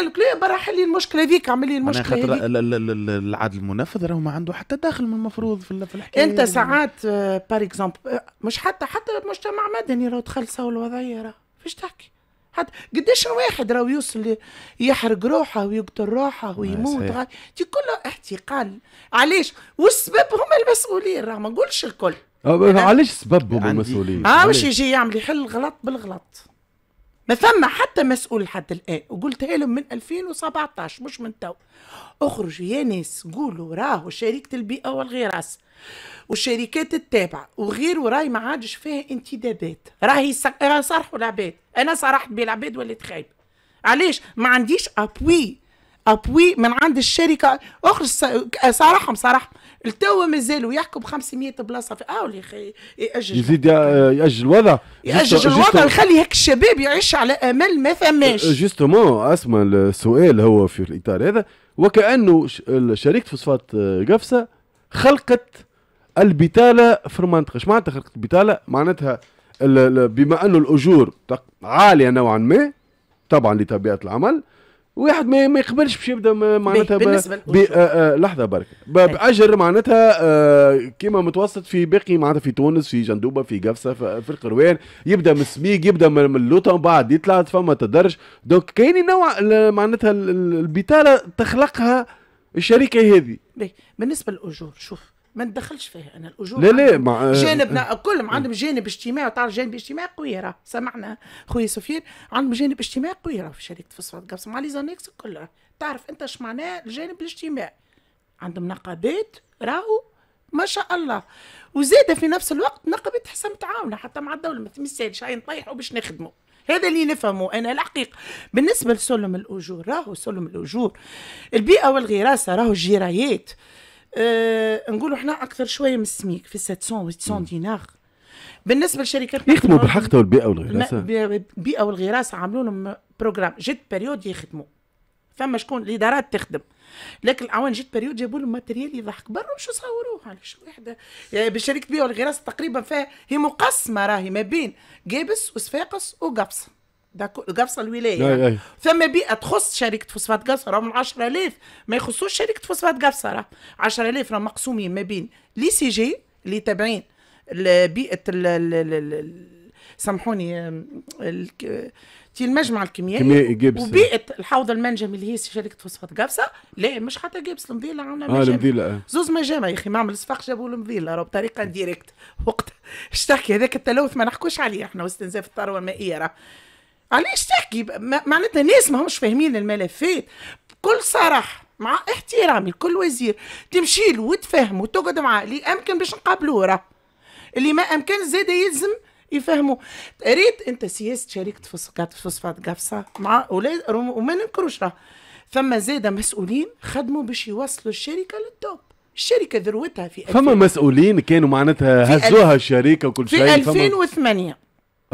لا برا حل لي المشكله هذيك عمل لي المشكله خاطر العدل المنفذ راه ما عنده حتى داخل من المفروض في الحكايه انت ساعات بار آه، اكزومبل آه، مش حتى حتى مجتمع مدني راه تخلصوا الوضعيه راه فاش تحكي حتى قداش واحد راه يوصل يحرق روحه ويقتل روحه ويموت دي كله احتقال علاش والسبب هما المسؤولين راه ما نقولش الكل آه، علاش سببهم المسؤوليه؟ آه، عاوش يجي يعمل يحل الغلط بالغلط ما ثم حتى مسؤول لحد الان وقلتها لهم من 2017 مش من تو اخرجوا يا ناس قولوا راهو شركه البيئه والغراس والشركات التابعه وغير راهي ما عادش فيها انتدابات راهي آه، صرحوا العباد انا صرحت بالعباد وليت خايب علاش ما عنديش ابوي ابوي من عند الشركه اخرج صارحهم صراحه التو مازالوا يحكوا ب 500 بلاصه في اول آه، يا اخي ياجل يزيد ياجل الوضع ياجل الوضع يخلي هيك الشباب يعيش على امل ما فماش أه، جوستومون اسمع السؤال هو في الاطار هذا وكانه شركه فوسفات أه، قفصه خلقت البتاله في المنطقه اش معناتها خلقت البتاله معناتها بما انه الاجور عاليه نوعا ما طبعا لطبيعه العمل واحد ما يقبلش باش يبدا معناتها بالنسبه بي آآ آآ لحظه برك باجر معناتها آه، كيما متوسط في باقي معناتها في تونس في جندوبه في قفصه في القروان يبدا من السميق يبدا من اللوطه ومن بعد يطلع فما تدرج دونك كاين نوع معناتها البطاله تخلقها الشركه هذه بالنسبه للاجور شوف ما ندخلش فيه انا الاجور لا لا مع جانبنا آه. كلهم عندهم جانب اجتماعي وتعرف جانب اجتماعي قوي راه سمعنا خويا سفيان عندهم جانب اجتماعي قوي راه في شركه فوسفات قبس مع لي زانكس كلها تعرف انت اش معناه الجانب الاجتماعي عندهم نقابات راهو ما شاء الله وزاد في نفس الوقت نقابات حسن متعاونه حتى مع الدوله ما تمثلش هاي نطيحوا باش نخدموا هذا اللي نفهمه انا الحقيقه بالنسبه لسلم الاجور راهو سلم الاجور البيئه والغراسه راهو الجرايات آه، نقولوا احنا اكثر شويه من السميك في 700 و 800 دينار بالنسبه للشركات يخدموا بالحق تو البيئه والغراسه البيئه والغراسه عملوا لهم بروجرام جيت بيريود يخدموا فما شكون الادارات تخدم لكن الاعوان جيت بيريود جابوا لهم ماتريال يضحك برا مش صوروه علاش وحده يعني بشركه بيئه والغراسه تقريبا فيها هي مقسمه راهي ما بين جابس وصفاقس وقبصه القفصه الولايه أي أي. ثم بيئه تخص شركه فوسفات راه من 10000 ما يخصوش شركه فوسفات قفصه راه 10000 راهم مقسومين ما بين لي سي جي اللي تابعين بيئه سامحوني تي المجمع الكيميائي وبيئه الحوض المنجمي اللي هي شركه فوسفات قفصه لا مش حتى قابس المضيله عندنا اه المضيله آه. زوز مجامع يا اخي معمل صفاق جابوا راه بطريقه ديريكت وقت اش تحكي هذاك التلوث ما نحكوش عليه احنا واستنزاف الثروه المائيه راه علاش تحكي معناتها ناس ما همش فاهمين الملفات بكل صراحه مع احترامي لكل وزير تمشي له وتفهم وتقعد معاه اللي امكن باش نقابلوه راه اللي ما امكن زاد يلزم يفهموا ريت انت سياسه شركه فوسفات قفصه مع اولاد وما ننكروش راه ثم زاد مسؤولين خدموا باش يوصلوا الشركه للتوب الشركه ذروتها في فما مسؤولين كانوا معناتها هزوها الشركه وكل شيء في 2008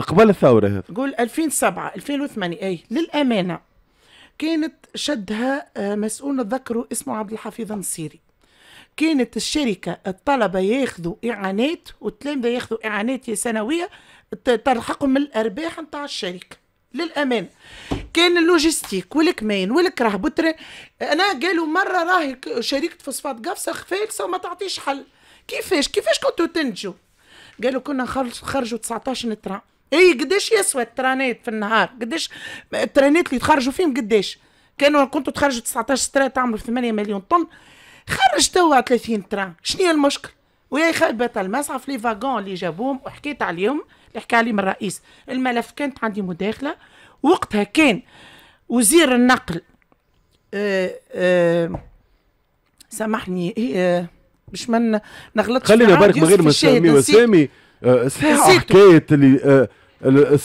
قبل الثوره هذه قول 2007 2008 اي للامانه كانت شدها آه، مسؤول نتذكره اسمه عبد الحفيظ النصيري كانت الشركة الطلبة ياخذوا إعانات والتلامذة ياخذوا إعانات سنوية تلحقهم من الأرباح نتاع الشركة للأمان كان اللوجيستيك والكمان والكرهب أنا قالوا مرة راهي شركة فوسفات قفصة خفالسة وما تعطيش حل كيفاش كيفاش كنتوا تنجوا قالوا كنا خرجوا 19 نترا اي قداش يسوى الترانات في النهار قداش الترانات اللي تخرجوا فيهم قداش كانوا كنتوا تخرجوا 19 ترا تعملوا 8 مليون طن خرج توا 30 تران شنو هي المشكل ويا خربت المصحف لي فاغون اللي جابوهم وحكيت عليهم اللي حكى عليهم الرئيس الملف كانت عندي مداخله وقتها كان وزير النقل آآ آه، آآ آه، سامحني إيه، آه، باش ما نغلطش خلينا بارك من غير ما نسمي وسامي صحيح حكايه اللي آه،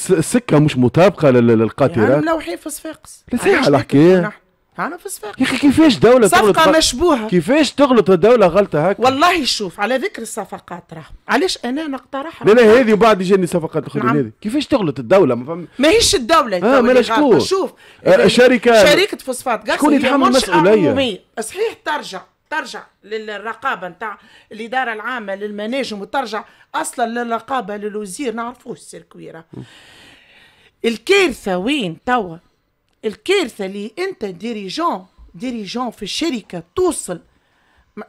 السكه مش مطابقه للقاتلة يعني ملوحين في صفاقس صحيح الحكايه انا في صفاقس يا اخي كيفاش دوله صفقه مشبوهه كيفاش تغلط الدوله غلطه هكا والله شوف على ذكر الصفقات راه علاش انا نقترح لا لا هذه وبعد يجيني صفقات اخرى نعم. هذه كيفاش تغلط الدوله ما فهم ماهيش الدوله اه ما شكون شوف آه، شركه شركه فوسفات غاز شكون يتحمل المسؤوليه صحيح ترجع ترجع للرقابه نتاع الاداره العامه للمناجم وترجع اصلا للرقابه للوزير نعرفوه السيركويره الكارثه وين توا الكارثه اللي انت ديريجون ديريجون في الشركه توصل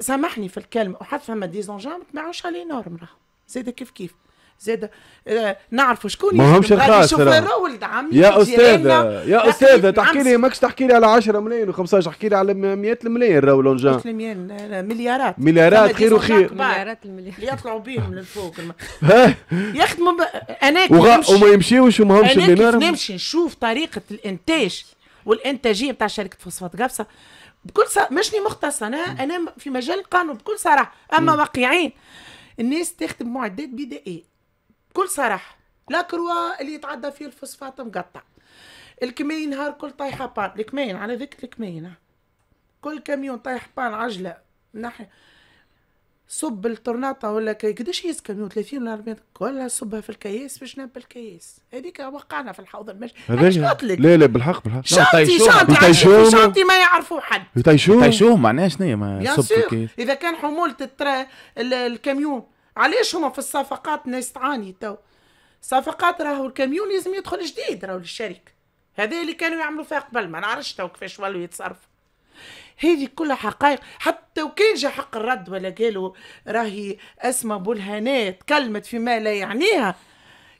سامحني في الكلمه وحتى فما ديزونجام ما عادش عليه نورم راه زاد كيف كيف زاد آه، نعرفوا شكون يشوف همش رخاص ولد عمي يا استاذه يا استاذه تحكي لي ماكش تحكي لي على 10 ملايين و15 احكي لي على 100 ملايين راهو لونجان مليارات مليارات خير وخير مليارات المليارات يطلعوا بهم للفوق يخدموا انا وما يمشيوش وما همش دينار نمشي نشوف طريقه الانتاج والانتاجيه نتاع شركه فوسفات قفصه بكل صراحه مشني مختصه انا انا في مجال القانون بكل صراحه اما واقعين الناس تخدم معدات بدائيه بكل صراحه لا كروا اللي يتعدى فيه الفوسفات مقطع الكمين نهار كل طايحه بان الكمين على ذكر الكمينه كل كاميون طايح بان عجله ناحيه صب الطرناطة ولا كي قداش هيز كاميون 30 ولا 40 كلها صبها في الكياس باش نبى الكياس هذيك وقعنا في الحوض المشي هذاك يعني لا لا بالحق بالحق شاطي شاطي شاطي ما يعرفوا حد يطيشوه يطيشوه معناها شنو ما صب الكياس اذا كان حمولة الترا الكاميون علاش هما في الصفقات ناس تعاني تو صفقات راهو الكاميون لازم يدخل جديد راهو للشركه هذا اللي كانوا يعملوا فيها قبل ما نعرفش تو كيفاش ولوا يتصرفوا هذه كلها حقائق حتى وكان جا حق الرد ولا قالوا راهي بولهانات كلمت في فيما لا يعنيها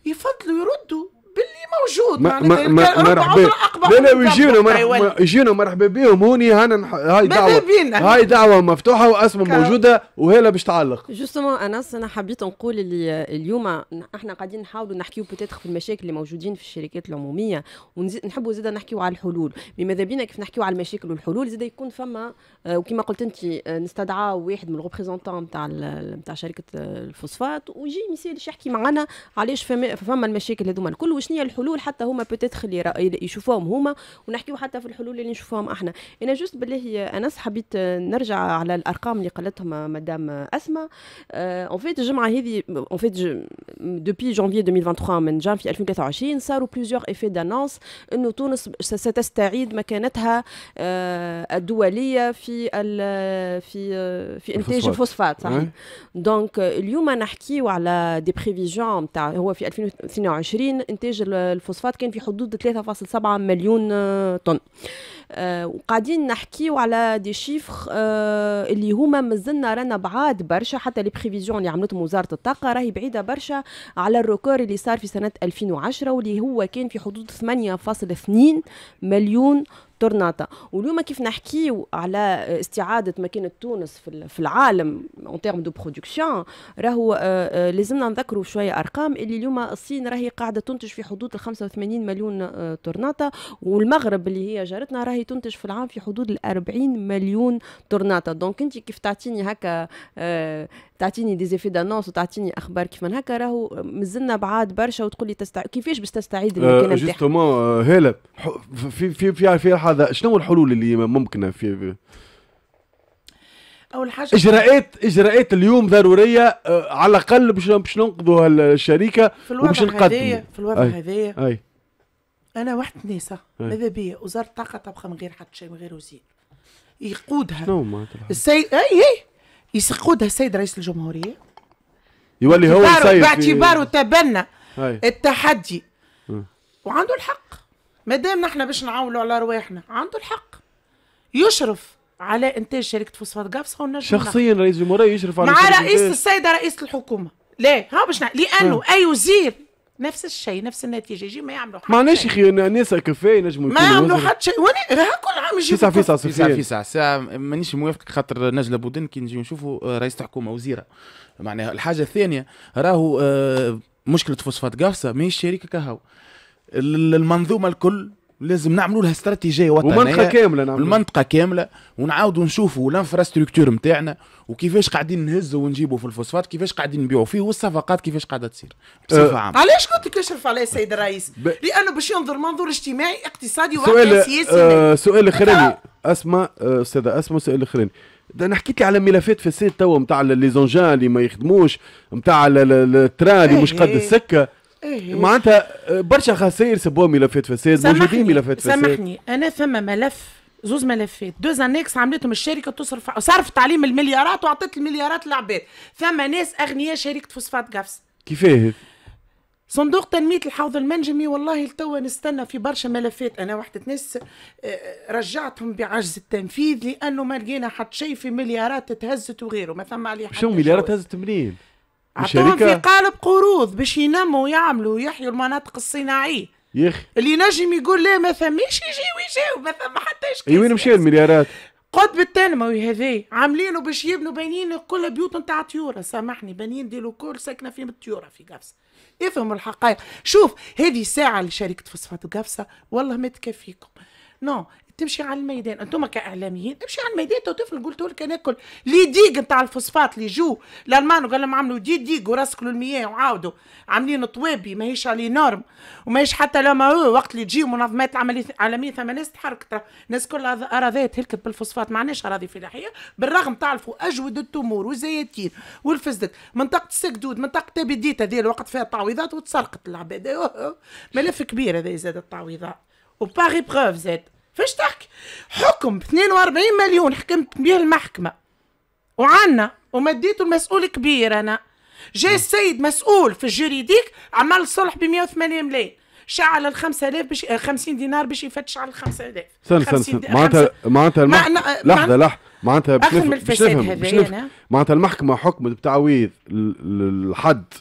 يفضلوا يردوا باللي موجود معناتها يعني مرحبا لا لا ويجيونا يجيونا مرحبا بهم هوني هنا هاي دعوه هاي دعوه مفتوحه واسمه موجوده وهلا باش تعلق جوستومون انس انا حبيت نقول اللي اليوم احنا قاعدين نحاولوا نحكيو بوتيتخ في المشاكل اللي موجودين في الشركات العموميه ونزيد نحبوا زيد نحكيو على الحلول بماذا بينا كيف نحكيو على المشاكل والحلول زيد يكون فما آه، وكما قلت انت آه، نستدعى واحد من الغوبريزونتون نتاع نتاع شركه الفوسفات ويجي يسير يحكي معنا علاش فما المشاكل هذوما الكل وشنو هي الحلول حتى هما بوتيتر اللي يشوفوهم هما ونحكيو حتى في الحلول اللي نشوفوهم احنا انا جوست بالله انس حبيت آه، نرجع على الارقام اللي قالتهم مدام آه، اسماء اون آه، فيت الجمعه هذه اون فيت دوبي جانفي 2023 من جانفي 2023 صاروا بليزيور ايفي دانونس انه تونس ستستعيد مكانتها الدوليه في في في انتاج الفوسفات صحيح دونك اليوم نحكيو على دي بريفيجن تاع هو في 2022 انتاج إنتاج الفوسفات كان في حدود 3.7 مليون آه، طن آه، وقاعدين نحكيو على دي شيفخ آه، اللي هما مازلنا رانا بعاد برشا حتى لي بريفيزيون اللي عملتهم وزاره الطاقه راهي بعيده برشا على الروكور اللي صار في سنه 2010 واللي هو كان في حدود 8.2 مليون تورناتا واليوم كيف نحكيو على استعادة مكانة تونس في العالم اون تيرم دو برودكسيون راهو آه، آه، لازمنا نذكروا شوية أرقام اللي اليوم الصين راهي قاعدة تنتج في حدود ال 85 مليون تورناتا آه، والمغرب اللي هي جارتنا راهي تنتج في العام في حدود ال 40 مليون تورناتا دونك أنت كيف تعطيني هكا تعطيني دي زيفي دانونس وتعطيني اخبار كيف من هكا راهو مازلنا بعاد برشا وتقول لي تستع... كيفاش باش تستعيد المكان آه، نتاعك؟ جوستومون آه، هلا في في في, في هذا شنو الحلول اللي ممكنه في, اول حاجه اجراءات اجراءات اليوم ضروريه آه، على الاقل باش باش ننقذوا الشركه في الوضع هذايا في الوضع هذايا انا واحد الناس ماذا بيا وزاره الطاقه تبقى من غير حتى شيء من غير وزير يقودها السيد اي اي يسقودها السيد رئيس الجمهوريه يولي هو السيد باعتباره تبنى التحدي م. وعنده الحق ما دام نحن باش نعاونوا على رواحنا عنده الحق يشرف على انتاج شركه فوسفات قفصه والنجم شخصيا رئيس الجمهوريه يشرف على مع رئيس السيده رئيس الحكومه ليه ها باش لانه اي وزير نفس الشيء نفس النتيجه يجي ما يعملوا حتى معناش يا اخي الناس كفايه نجموا ما يعملوا حتى شيء وانا راه كل عام يجي ساعه في ساعه ساعه في ساعه مانيش موافقك خاطر نجله بودن كي نجي نشوفوا آه، رئيس حكومه وزيره معناها الحاجه الثانيه راهو آه، مشكله فوسفات قافصه ماهيش شريكه كهو المنظومه الكل لازم نعملوا لها استراتيجيه وطنيه ومنطقه كامله نعملوا المنطقه كامله ونعاودوا نشوفوا الانفراستركتور نتاعنا وكيفاش قاعدين نهزوا ونجيبوا في الفوسفات كيفاش قاعدين نبيعوا فيه والصفقات كيفاش قاعده تصير بصفه أه، عامه علاش قلت لك اشرف عليه السيد الرئيس ب... لانه باش ينظر منظور اجتماعي اقتصادي سؤال سياسي أه سؤال اخراني أه. اسمع أه، استاذه اسمع سؤال اخراني ده انا حكيت لي على ملفات فساد توا نتاع لي زونجان اللي ما يخدموش نتاع التران اللي إيه، مش قد إيه. السكه إيه. معناتها آه، برشا خسائر سبوا ملفات فساد موجودين ملفات فساد سامحني انا فما ملف زوز ملفات دوز انكس عملتهم الشركه تصرف صرفت عليهم المليارات وعطت المليارات للعباد فما ناس اغنياء شركه فوسفات قفص كيفاه صندوق تنمية الحوض المنجمي والله لتوا نستنى في برشا ملفات أنا وحدة ناس آه، رجعتهم بعجز التنفيذ لأنه ما لقينا حتى شيء في مليارات تهزت وغيره ما ثم عليه حتى شو مليارات تهزت منين؟ عطوهم في قالب قروض باش ينموا ويعملوا ويحيوا المناطق الصناعيه يا اخي اللي نجم يقول لا ما فماش يجي ويجاوب ما ثم حتى اي وين مشى المليارات قطب التنموي هذا عاملينه باش يبنوا بنين كل بيوت نتاع طيوره سامحني بنين ديلو كل ساكنه فيهم الطيوره في قفصه افهموا الحقائق شوف هذه ساعه لشركه فصفات قفصه والله ما تكفيكم نو تمشي على الميدان انتم كاعلاميين تمشي على الميدان تو طفل قلت لك ناكل لي ديك نتاع الفوسفات اللي جو الالمان قال لهم عملوا دي ديك وراسكلوا المياه وعاودوا عاملين طوابي ماهيش علي نورم وماهيش حتى لما وقت اللي تجي منظمات العالميه ثم ناس تحركت الناس كلها اراضيات هلكت بالفوسفات ما عندناش اراضي فلاحيه بالرغم تعرفوا اجود التمور والزياتين والفزدك منطقه السكدود منطقه تبديت هذه الوقت فيها تعويضات وتسرقت العباد ملف كبير هذا زاد التعويضات وباغي بروف زاد فاش تحكي حكم 42 مليون حكمت به المحكمه وعنا ومديته المسؤول كبير انا جاء السيد مسؤول في الجريديك عمل صلح ب 180 ملايين شعل ال 5000 باش 50 دينار باش يفتش على ال 5000 سن سن سن معناتها معناتها لحظه لحظه معناتها باش نفهم معناتها المحكمه حكمت بتعويض الحد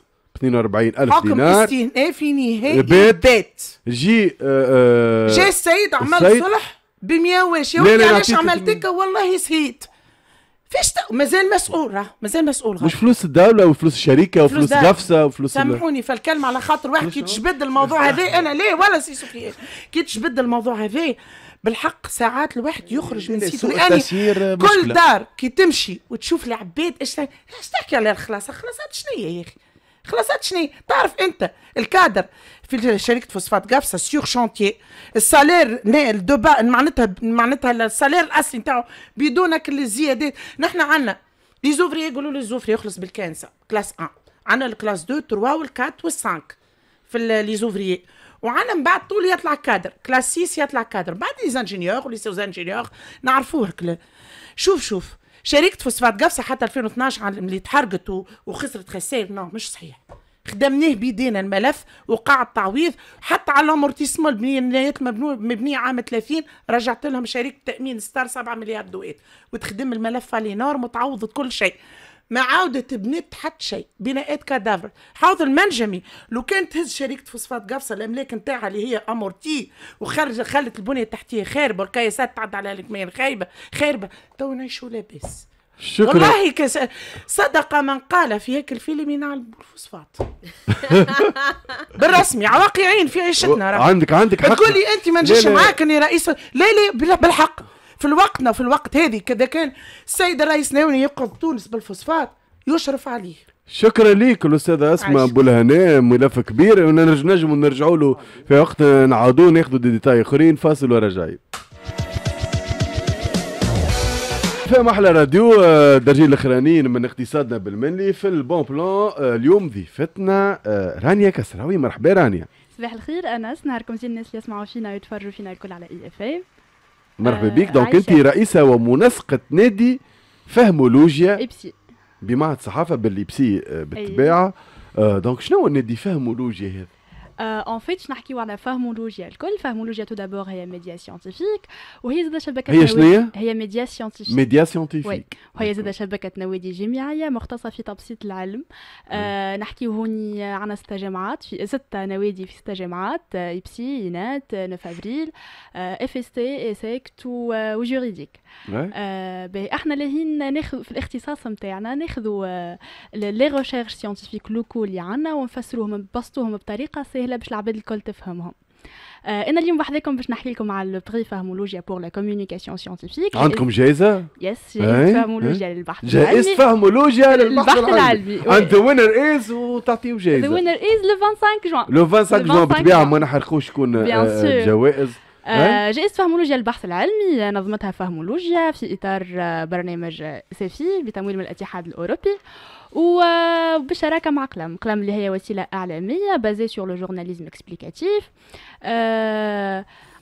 42000 حكم دينار استثناء في نهاية بيت, بيت. جي آه, آه، جا السيد عمل السيد. صلح ب 100 واش يا علاش عملت هكا والله سهيت فاش مازال مسؤول راه مازال مسؤول مش فلوس الدوله وفلوس الشركه وفلوس غفصه وفلوس سامحوني فالكلمه على خاطر واحد كي تشبد الموضوع هذا انا ليه ولا سي سفيان كي تشبد الموضوع هذا بالحق ساعات الواحد يخرج من سيتو لاني يعني كل دار كي تمشي وتشوف العباد ايش تحكي على الخلاصه خلاصات شنو هي يا اخي خلاصات شنو تعرف انت الكادر في شركه فوسفات قفصة سيغ شانتيي السالير نيل دو با معناتها معناتها السالير الاصلي نتاعو بدونك الزيادات نحن عندنا لي زوفري يقولوا لي زوفري يخلص بالكانسة كلاس 1 عندنا الكلاس 2 3 وال4 وال5 في لي زوفري وعنا من بعد طول يطلع كادر كلاس 6 يطلع كادر بعد لي انجينيور ولي سوز انجينيور نعرفوه شوف شوف شركه فوسفات قفصه حتى 2012 اللي تحرقت وخسرت خسائر نو نعم، مش صحيح خدمناه بيدينا الملف وقعد التعويض حتى على الامورتيسمون البنايات المبنيه عام 30 رجعت لهم شركه تامين ستار 7 مليار دويت وتخدم الملف على نور وتعوضت كل شيء ما عاودت بنت حتى شيء بناءات كادافر حوض المنجمي لو كان تهز شركه فوسفات قفصه الاملاك نتاعها اللي هي امورتي وخرج خلت البنيه التحتيه خاربه والقياسات تعدى على الكمية خايبه خاربه تو نعيشوا لاباس شكرا والله كس... صدق من قال في هيك الفيلم ينعل بالفوسفات بالرسمي واقعين في عيشتنا عندك عندك حق تقول لي انت ما نجيش معاك اني رئيس لا لا بالحق في الوقتنا في الوقت هذه كذا كان السيد الرئيس ناوي ينقذ تونس بالفوسفات يشرف عليه شكرا ليك الاستاذه اسماء الهناء ملف كبير نجم نرجعوا له في وقت نعاودوا ناخذوا دي ديتاي اخرين فاصل ورجعي في احلى راديو آه، درجين الاخرانيين من اقتصادنا بالملي في البون بلان آه، اليوم ضيفتنا آه، رانيا كسراوي مرحبا رانيا صباح الخير انس نهاركم زين الناس اللي يسمعوا فينا ويتفرجوا فينا الكل على اي اف ام إيه. مرحبا بك دونك آه، انت رئيسه ومنسقه نادي فهمولوجيا ايبسي بمعهد الصحافه باللي بسي آه، بالطبيعه دونك أيوة. آه، شنو هو النادي فهمولوجيا هذا اون فيت باش نحكيو على فهمولوجيا الكل فهمولوجيا تو دابور هي ميديا سيانتيفيك وهي زاده شبكه هي شنو هي ميديا سيانتيفيك ميديا سيانتيفيك وهي زاده شبكه نوادي جامعيه مختصه في تبسيط العلم نحكيو هوني عن ست جامعات في ست نوادي في ست جامعات ايبسي اينات نوف افريل اف اس تي اسكت وجوريديك احنا لاهين ناخذ في الاختصاص نتاعنا ناخذوا لي ريغيرش سيانتيفيك لوكو اللي عندنا ونفسروهم نبسطوهم بطريقه سهله باش العباد الكل تفهمهم آه، انا اليوم بحذاكم باش نحكي لكم على البري فهمولوجيا بور لا كوميونيكاسيون سيانتيفيك عندكم جائزه يس إيه؟ إيه؟ جائزه فهمولوجيا للبحث العلمي جائزه فهمولوجيا للبحث العلمي عند ذا وينر از وتعطيو جائزه ذا وينر از لو 25 جوان لو 25 جوان بالطبيعه ما نحرقوش شكون آه، الجوائز آه، إيه؟ جائزة فهمولوجيا البحث العلمي نظمتها فهمولوجيا في إطار برنامج سيفي بتمويل من الاتحاد الأوروبي وبشراكه مع قلم قلم اللي هي وسيله اعلاميه بازي سور لو جورناليزم اكسبليكاتيف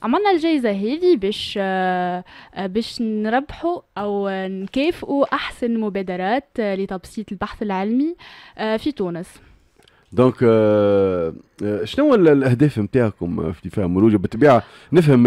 عملنا الجائزه هذه باش آه، باش نربحوا او نكافئوا احسن مبادرات لتبسيط البحث العلمي آه، في تونس دونك شنو الاهداف نتاعكم في فهم الوجه بالطبيعه نفهم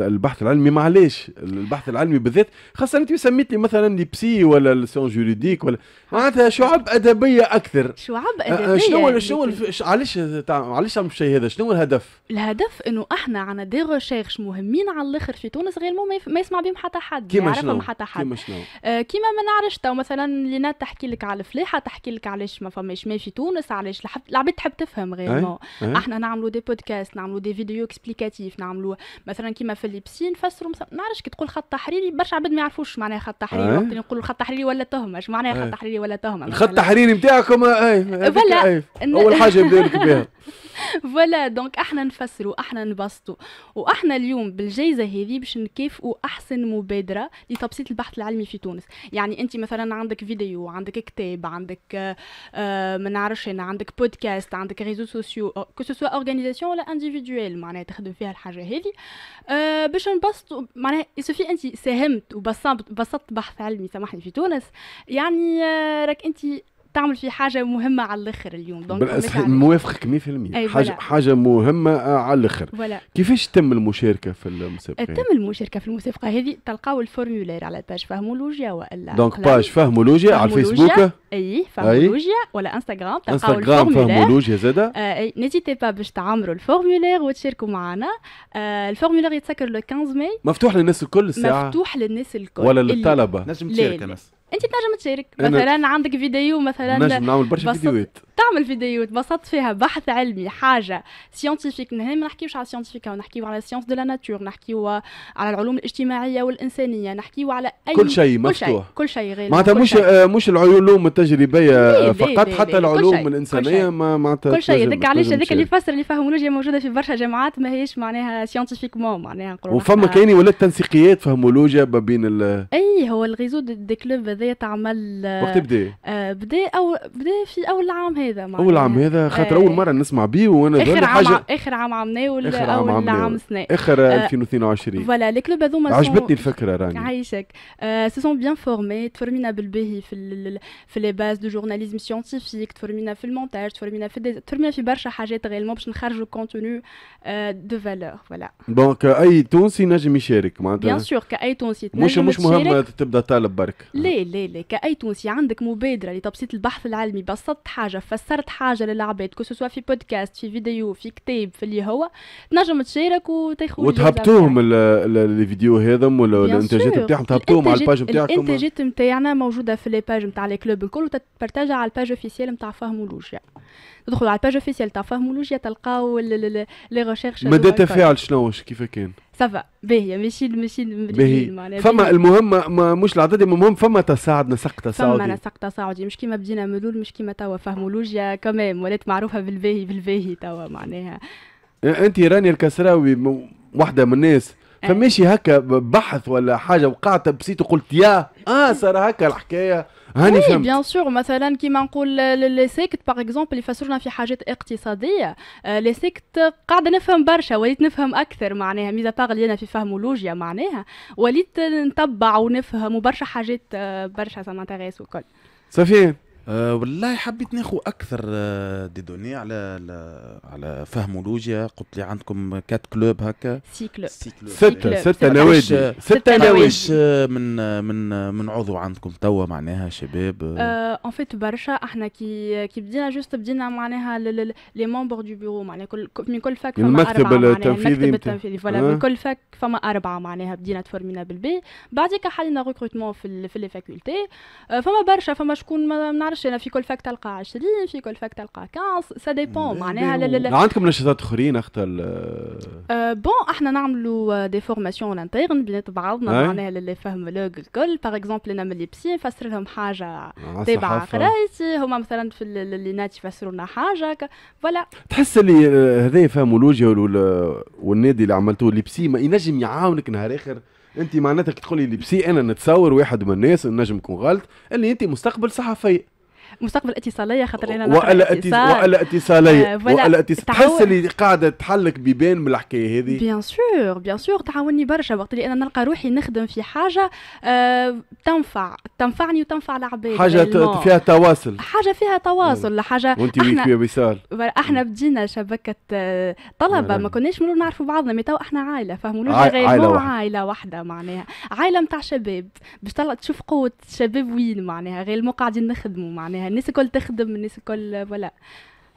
البحث العلمي معليش البحث العلمي بالذات خاصه انت سميت لي مثلا لي بسي ولا السيون جوريديك ولا معناتها شعب ادبيه اكثر شعب أه، أه، ادبيه شنو شنو يعني علاش علاش عم الشيء هذا شنو الهدف الهدف انه احنا عندنا دي ريشيرش مهمين على الاخر في تونس غير ما يسمع بهم حتى حد ما يعرفهم حتى حد كيما شنو أه، كيما ما نعرفش تو مثلا لينات تحكي لك على الفلاحه تحكي لك علاش ما فماش ما في تونس علاش العباد تحب تفهم غير إيه. احنا نعملوا دي بودكاست نعملوا دي فيديو اكسبليكاتيف نعملوا مثلا كيما في اللبسي نفسروا ما نعرفش كي تقول خط تحريري برشا عباد ما يعرفوش معناها خط تحريري إيه. وقت نقولوا خط تحريري ولا تهمه اش معناها خط إيه. تحريري ولا تهمه الخط التحريري نتاعكم فوالا اول حاجه يبدا لك بها فوالا دونك احنا نفسروا احنا نبسطوا واحنا اليوم بالجائزه هذه باش نكافئوا احسن مبادره لتبسيط البحث العلمي في تونس يعني انت مثلا عندك فيديو عندك كتاب عندك آه ما نعرفش انا عندك بودكاست عندك ريزو سوسيو نعملو كو سوسوا اورغانيزاسيون ولا انديفيدويل معناها تخدم فيها الحاجه هذه أه باش نبسط معناها يسوفي انت ساهمت وبسطت بحث علمي سامحني في تونس يعني آه، راك انت تعمل في حاجه مهمه على الاخر اليوم دونك موافقك 100% حاجه حاجه مهمه آه، على الاخر كيفاش تم المشاركه في المسابقه تم المشاركه في المسابقه هذه تلقاو الفورمولير على باج فهمولوجيا والا دونك باج فهمولوجيا على الفيسبوك اي فهمولوجيا ولا انستغرام تلقاو انستغرام فهمولوجيا زاده آه نيزيتي با باش تعمروا الفورمولير وتشاركوا معنا آه، الفورمولير يتسكر لو 15 ماي مفتوح للناس الكل الساعه مفتوح للناس الكل ولا للطلبه نجم تشارك الناس انت تنجم تشارك مثلا عندك فيديو مثلا نجم نعمل برشا فيديوهات تعمل فيديو تبسط فيها بحث علمي حاجه سيانتيفيك هنا ما نحكيوش على سيانتيفيك نحكيو على سيونس دو لا ناتور نحكيو على العلوم الاجتماعيه والانسانيه نحكيو على اي كل شيء مفتوح كل شيء غير معناتها مش آه مش العلوم التجريبيه فقط حتى العلوم الانسانيه ما معناتها كل شيء هذاك علاش هذاك اللي فسر اللي فهمولوجيا موجوده في برشا جامعات ماهيش معناها سيانتيفيكمون معناها نقولوا وفما كاين ولا تنسيقيات فهمولوجيا ما بين ال اي هو الغيزو دي كلوب هذايا تعمل وقت بدا آه، بدا او بدا في اول عام هي هذا اول عام هذا خاطر اول إيه. مره نسمع بيه وانا اخر عام حاجة... اخر عام عملناه ولا اخر عام عملناه عام سنة اخر 2022 فوالا لي كلوب هذوما عجبتني الفكره راني عايشك سي سون بيان فورمي تفرمينا بالباهي في في لي باز دو جورناليزم سيانتيفيك تفرمينا في المونتاج تفرمينا في تفرمينا في برشا حاجات غير باش نخرجوا كونتوني دو فالور فوالا دونك اي تونسي نجم يشارك معناتها بيان سور كاي تونسي مش مش مهم تبدا طالب برك لا لا لا كاي تونسي عندك مبادره لتبسيط البحث العلمي بسطت حاجه فسرت حاجه للعباد كو سوا في بودكاست في فيديو في كتاب في اللي هو تنجم تشارك وتاخذ وتهبطوهم لي فيديو هذم ولا الانتاجات نتاعهم تهبطوهم على الباج نتاعكم الانتاجات نتاعنا موجوده في لي باج نتاع لي كلوب الكل وتتبارتاجها على الباج اوفيسيال نتاع فهمولوجيا تدخل على الباج اوفيسيال تاع فهمولوجيا تلقاو لي ريشيرش مدى التفاعل شنو كيف كان؟ صفا باهية ماشي ماشي باهي فما المهم ما مش العدد المهم فما تساعد نسق تساعدي فما نسق تساعدي مش كيما بدينا ملول مش كيما توا فهمولوجيا كمان ولات معروفة بالباهي بالباهي توا معناها انت راني الكسراوي واحدة من الناس فماشي هكا بحث ولا حاجه وقعت بسيت وقلت يا اه صار هكا الحكايه هاني فهمت بيان سور مثلا كيما نقول لي سيكت باغ اكزومبل اللي في حاجات اقتصاديه لي آه، سيكت قاعده نفهم برشا وليت نفهم اكثر معناها ميزا باغ اللي انا في فهمولوجيا معناها وليت نتبع ونفهم وبرشا حاجات آه، برشا سا مانتيريس وكل صافي أه والله حبيت ناخو اكثر أه، دي دوني على على فهمولوجيا قلت لي عندكم كات كلوب هكا سي كلوب ستة ستة نوادي ستة نوادي من من من عضو عندكم توا معناها شباب اون أه. فيت أه، برشا احنا كي كي بدينا جوست بدينا معناها لي ممبر دو بيرو معناها كل من كل فاك فما المكتب التنفيذي المكتب التنفيذي فوالا من كل فاك فما اربعه معناها بدينا تفورمينا بالبي بعديك حلينا ريكروتمون في في لي فاكولتي فما برشا فما شكون ما نعرف عرفتش انا في كل فاك تلقى 20 في كل فاك تلقى 15 سا ديبون معناها عندكم نشاطات اخرين اختى بون أه، احنا نعملوا دي فورماسيون انترن بينات بعضنا معناها للي فهم لوغ الكل باغ اكزومبل انا ملي بسي نفسر لهم حاجه تبع آه، قرايتي هما مثلا في اللينات يفسروا لنا حاجه فوالا تحس اللي آه، هذا فهموا لوجيا والنادي اللي عملتوه اللي بسي ما ينجم يعاونك نهار اخر انت معناتها كي تقولي لي بسي انا نتصور واحد من الناس نجم نكون غلط اللي انت مستقبل صحفي مستقبل اتصاليه خاطر انا والا اتصال والا اتصاليه آه، والا اتصال تحس اللي قاعده تحلك بيبان من الحكايه هذه بيان سور بيان سور تعاوني برشا وقت اللي انا نلقى روحي نخدم في حاجه آه تنفع تنفعني وتنفع العباد حاجه فيها تواصل حاجه فيها تواصل نعم. حاجه وانت ويك يا وصال احنا نعم. بدينا شبكه آه، طلبه نعم. ما كناش من نعرفوا بعضنا مي تو احنا عائله فهموا غير عائله واحده عائله واحده معناها عائله نتاع شباب باش تشوف قوه الشباب وين معناها غير مو قاعدين نخدموا معناها معناها يعني الناس الكل تخدم الناس الكل ولا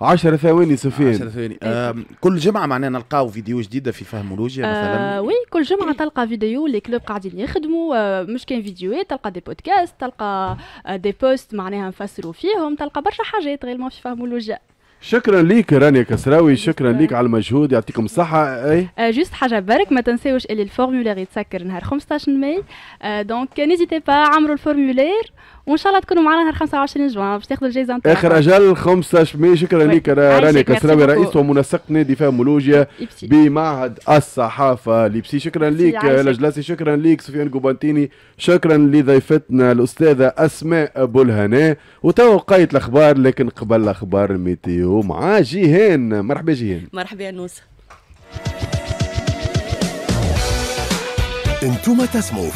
10 ثواني سفيان ثواني إيه. كل جمعه معناها نلقاو فيديو جديده في فهمولوجيا آه، مثلا آه وي كل جمعه تلقى فيديو لي كلوب قاعدين يخدموا آه، مش كان فيديوهات تلقى دي بودكاست تلقى دي آه، بوست معناها نفسروا فيهم تلقى برشا حاجات غير ما في فهمولوجيا شكرا ليك رانيا كسراوي شكرا ليك على المجهود يعطيكم الصحة اي أه، جوست حاجة برك ما تنساوش اللي الفورمولير يتسكر نهار 15 ماي أه، دونك نيزيتي با عمرو الفورمولير وان شاء الله تكونوا معنا نهار 25 جوان باش تاخذوا الجائزة نتاعكم اخر اجل 15 ماي شكرا ليك رانيا كسراوي رئيس ومنسق نادي فهمولوجيا بمعهد الصحافة ليبسي شكرا ليك لجلاسي شكرا ليك سفيان قوبانتيني شكرا لضيفتنا الأستاذة أسماء بولهناء وتوا الأخبار لكن قبل الأخبار الميتيو نكملوا مع جيهان مرحبا جيهان مرحبا يا نوسه انتم تسمعوا